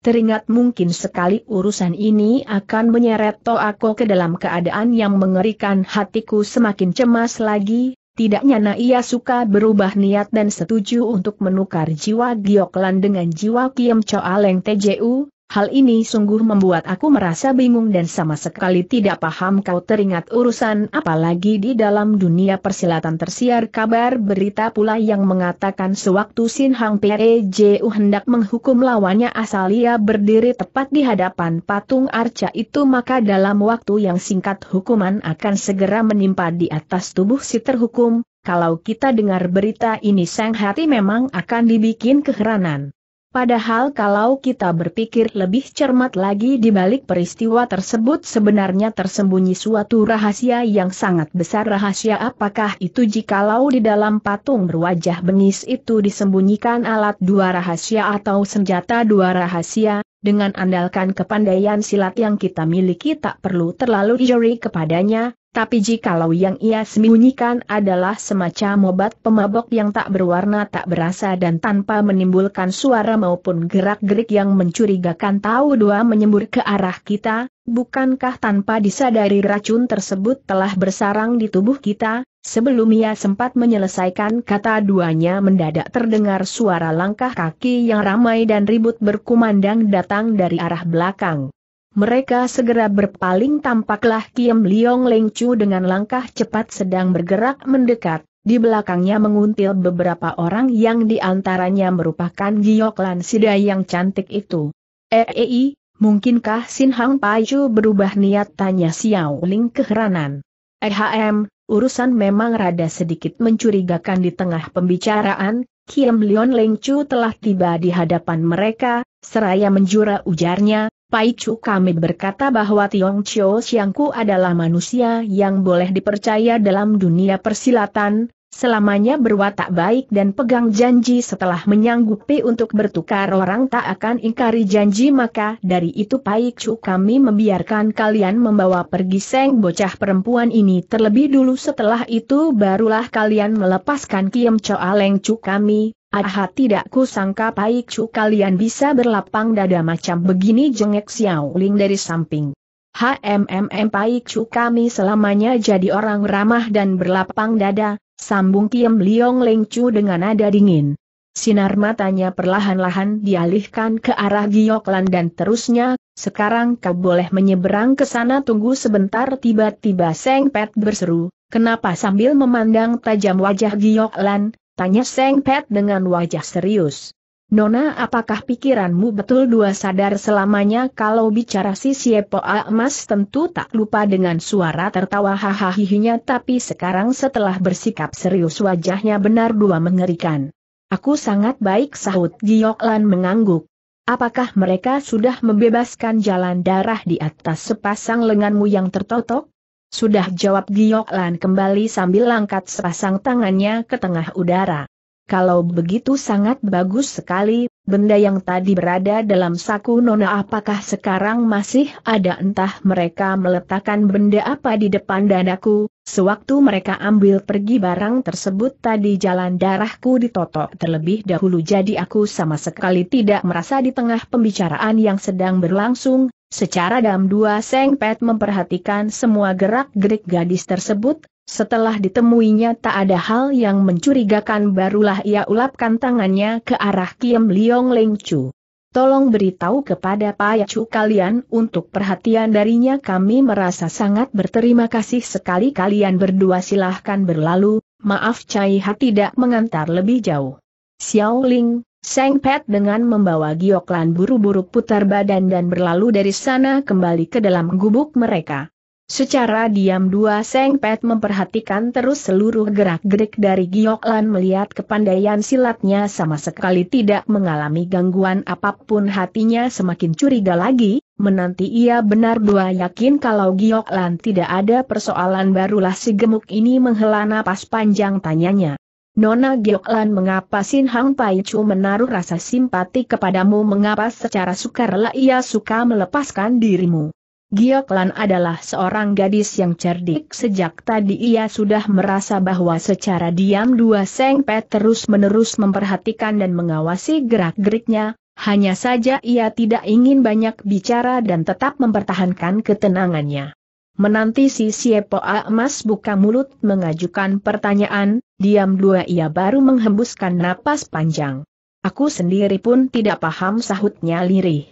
Teringat mungkin sekali urusan ini akan menyeret Toako ke dalam keadaan yang mengerikan hatiku semakin cemas lagi, Tidaknya nyana suka berubah niat dan setuju untuk menukar jiwa Gioklan dengan jiwa Kiem Choa Leng Tju, Hal ini sungguh membuat aku merasa bingung dan sama sekali tidak paham kau teringat urusan apalagi di dalam dunia persilatan tersiar kabar berita pula yang mengatakan sewaktu Sin Hang P.E.J.U. hendak menghukum lawannya asal ia berdiri tepat di hadapan patung arca itu maka dalam waktu yang singkat hukuman akan segera menimpa di atas tubuh si terhukum, kalau kita dengar berita ini sang hati memang akan dibikin keheranan. Padahal kalau kita berpikir lebih cermat lagi di balik peristiwa tersebut sebenarnya tersembunyi suatu rahasia yang sangat besar rahasia apakah itu jikalau di dalam patung berwajah bengis itu disembunyikan alat dua rahasia atau senjata dua rahasia, dengan andalkan kepandaian silat yang kita miliki tak perlu terlalu jeri kepadanya, tapi jikalau yang ia sembunyikan adalah semacam obat pemabok yang tak berwarna tak berasa dan tanpa menimbulkan suara maupun gerak-gerik yang mencurigakan tahu dua menyembur ke arah kita, bukankah tanpa disadari racun tersebut telah bersarang di tubuh kita, Sebelum ia sempat menyelesaikan kata duanya mendadak terdengar suara langkah kaki yang ramai dan ribut berkumandang datang dari arah belakang. Mereka segera berpaling tampaklah Kim Leong Leng Chu dengan langkah cepat sedang bergerak mendekat, di belakangnya menguntil beberapa orang yang diantaranya merupakan Giok Sida yang cantik itu. Eei, eh, eh, mungkinkah Sin Hang Paju berubah niat tanya Xiao Ling keheranan. Ehm, urusan memang rada sedikit mencurigakan di tengah pembicaraan, Kim Leon Leng Chu telah tiba di hadapan mereka, seraya menjura ujarnya, Pai Chu kami berkata bahwa Tiong Chiu Xiangku adalah manusia yang boleh dipercaya dalam dunia persilatan, selamanya berwatak baik dan pegang janji setelah menyanggupi untuk bertukar orang tak akan ingkari janji maka dari itu Pai Chu kami membiarkan kalian membawa pergi seng bocah perempuan ini terlebih dulu setelah itu barulah kalian melepaskan Kiem Chua Leng Chu kami, Aha, tidak kusangka Pai Chu kalian bisa berlapang dada macam begini jengek Xiao Ling dari samping. HMMM Pai Chu kami selamanya jadi orang ramah dan berlapang dada, sambung Kiem Liong Leng Chu dengan nada dingin. Sinar matanya perlahan-lahan dialihkan ke arah Gioklan dan terusnya, sekarang kau boleh menyeberang ke sana tunggu sebentar tiba-tiba Seng Pet berseru, kenapa sambil memandang tajam wajah Gioklan, Tanya Seng Pet dengan wajah serius. Nona apakah pikiranmu betul dua sadar selamanya kalau bicara si Siepo Emas tentu tak lupa dengan suara tertawa hahahihinya tapi sekarang setelah bersikap serius wajahnya benar dua mengerikan. Aku sangat baik sahut Lan mengangguk. Apakah mereka sudah membebaskan jalan darah di atas sepasang lenganmu yang tertotok? Sudah jawab Lan kembali sambil langkat sepasang tangannya ke tengah udara. Kalau begitu sangat bagus sekali, benda yang tadi berada dalam saku Nona apakah sekarang masih ada entah mereka meletakkan benda apa di depan dadaku, sewaktu mereka ambil pergi barang tersebut tadi jalan darahku ditotok terlebih dahulu jadi aku sama sekali tidak merasa di tengah pembicaraan yang sedang berlangsung, secara dalam dua sengpet memperhatikan semua gerak-gerik gadis tersebut, setelah ditemuinya tak ada hal yang mencurigakan barulah ia ulapkan tangannya ke arah Kiem Liong Leng Chu. Tolong beritahu kepada Pak ya Chu kalian untuk perhatian darinya kami merasa sangat berterima kasih sekali kalian berdua silahkan berlalu, maaf Cai Ha tidak mengantar lebih jauh. Xiao Ling, Seng Pet dengan membawa Gioklan buru-buru putar badan dan berlalu dari sana kembali ke dalam gubuk mereka. Secara diam dua Seng Pet memperhatikan terus seluruh gerak-gerik dari Giok Lan melihat kepandaian silatnya sama sekali tidak mengalami gangguan apapun hatinya semakin curiga lagi, menanti ia benar dua yakin kalau Giok Lan tidak ada persoalan barulah si gemuk ini menghela napas panjang tanyanya. Nona Giok Lan mengapa Sin Hang Pai Chu menaruh rasa simpati kepadamu mengapa secara sukarela ia suka melepaskan dirimu? Gioklan adalah seorang gadis yang cerdik sejak tadi ia sudah merasa bahwa secara diam dua Seng Pet terus-menerus memperhatikan dan mengawasi gerak-geriknya, hanya saja ia tidak ingin banyak bicara dan tetap mempertahankan ketenangannya. Menanti si A emas buka mulut mengajukan pertanyaan, diam dua ia baru menghembuskan napas panjang. Aku sendiri pun tidak paham sahutnya lirih.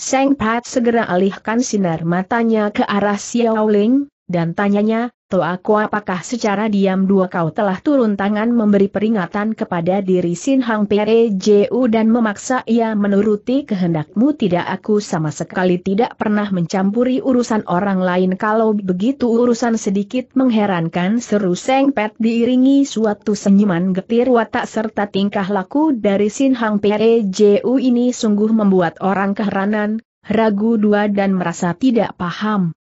Seng Pat segera alihkan sinar matanya ke arah Xiao Ling, dan tanyanya, Toaku apakah secara diam dua kau telah turun tangan memberi peringatan kepada diri Sin Hang P.E.J.U. dan memaksa ia menuruti kehendakmu tidak aku sama sekali tidak pernah mencampuri urusan orang lain kalau begitu urusan sedikit mengherankan seru Seng Pet diiringi suatu senyuman getir watak serta tingkah laku dari Sin Hang P.E.J.U. ini sungguh membuat orang keheranan, ragu dua dan merasa tidak paham.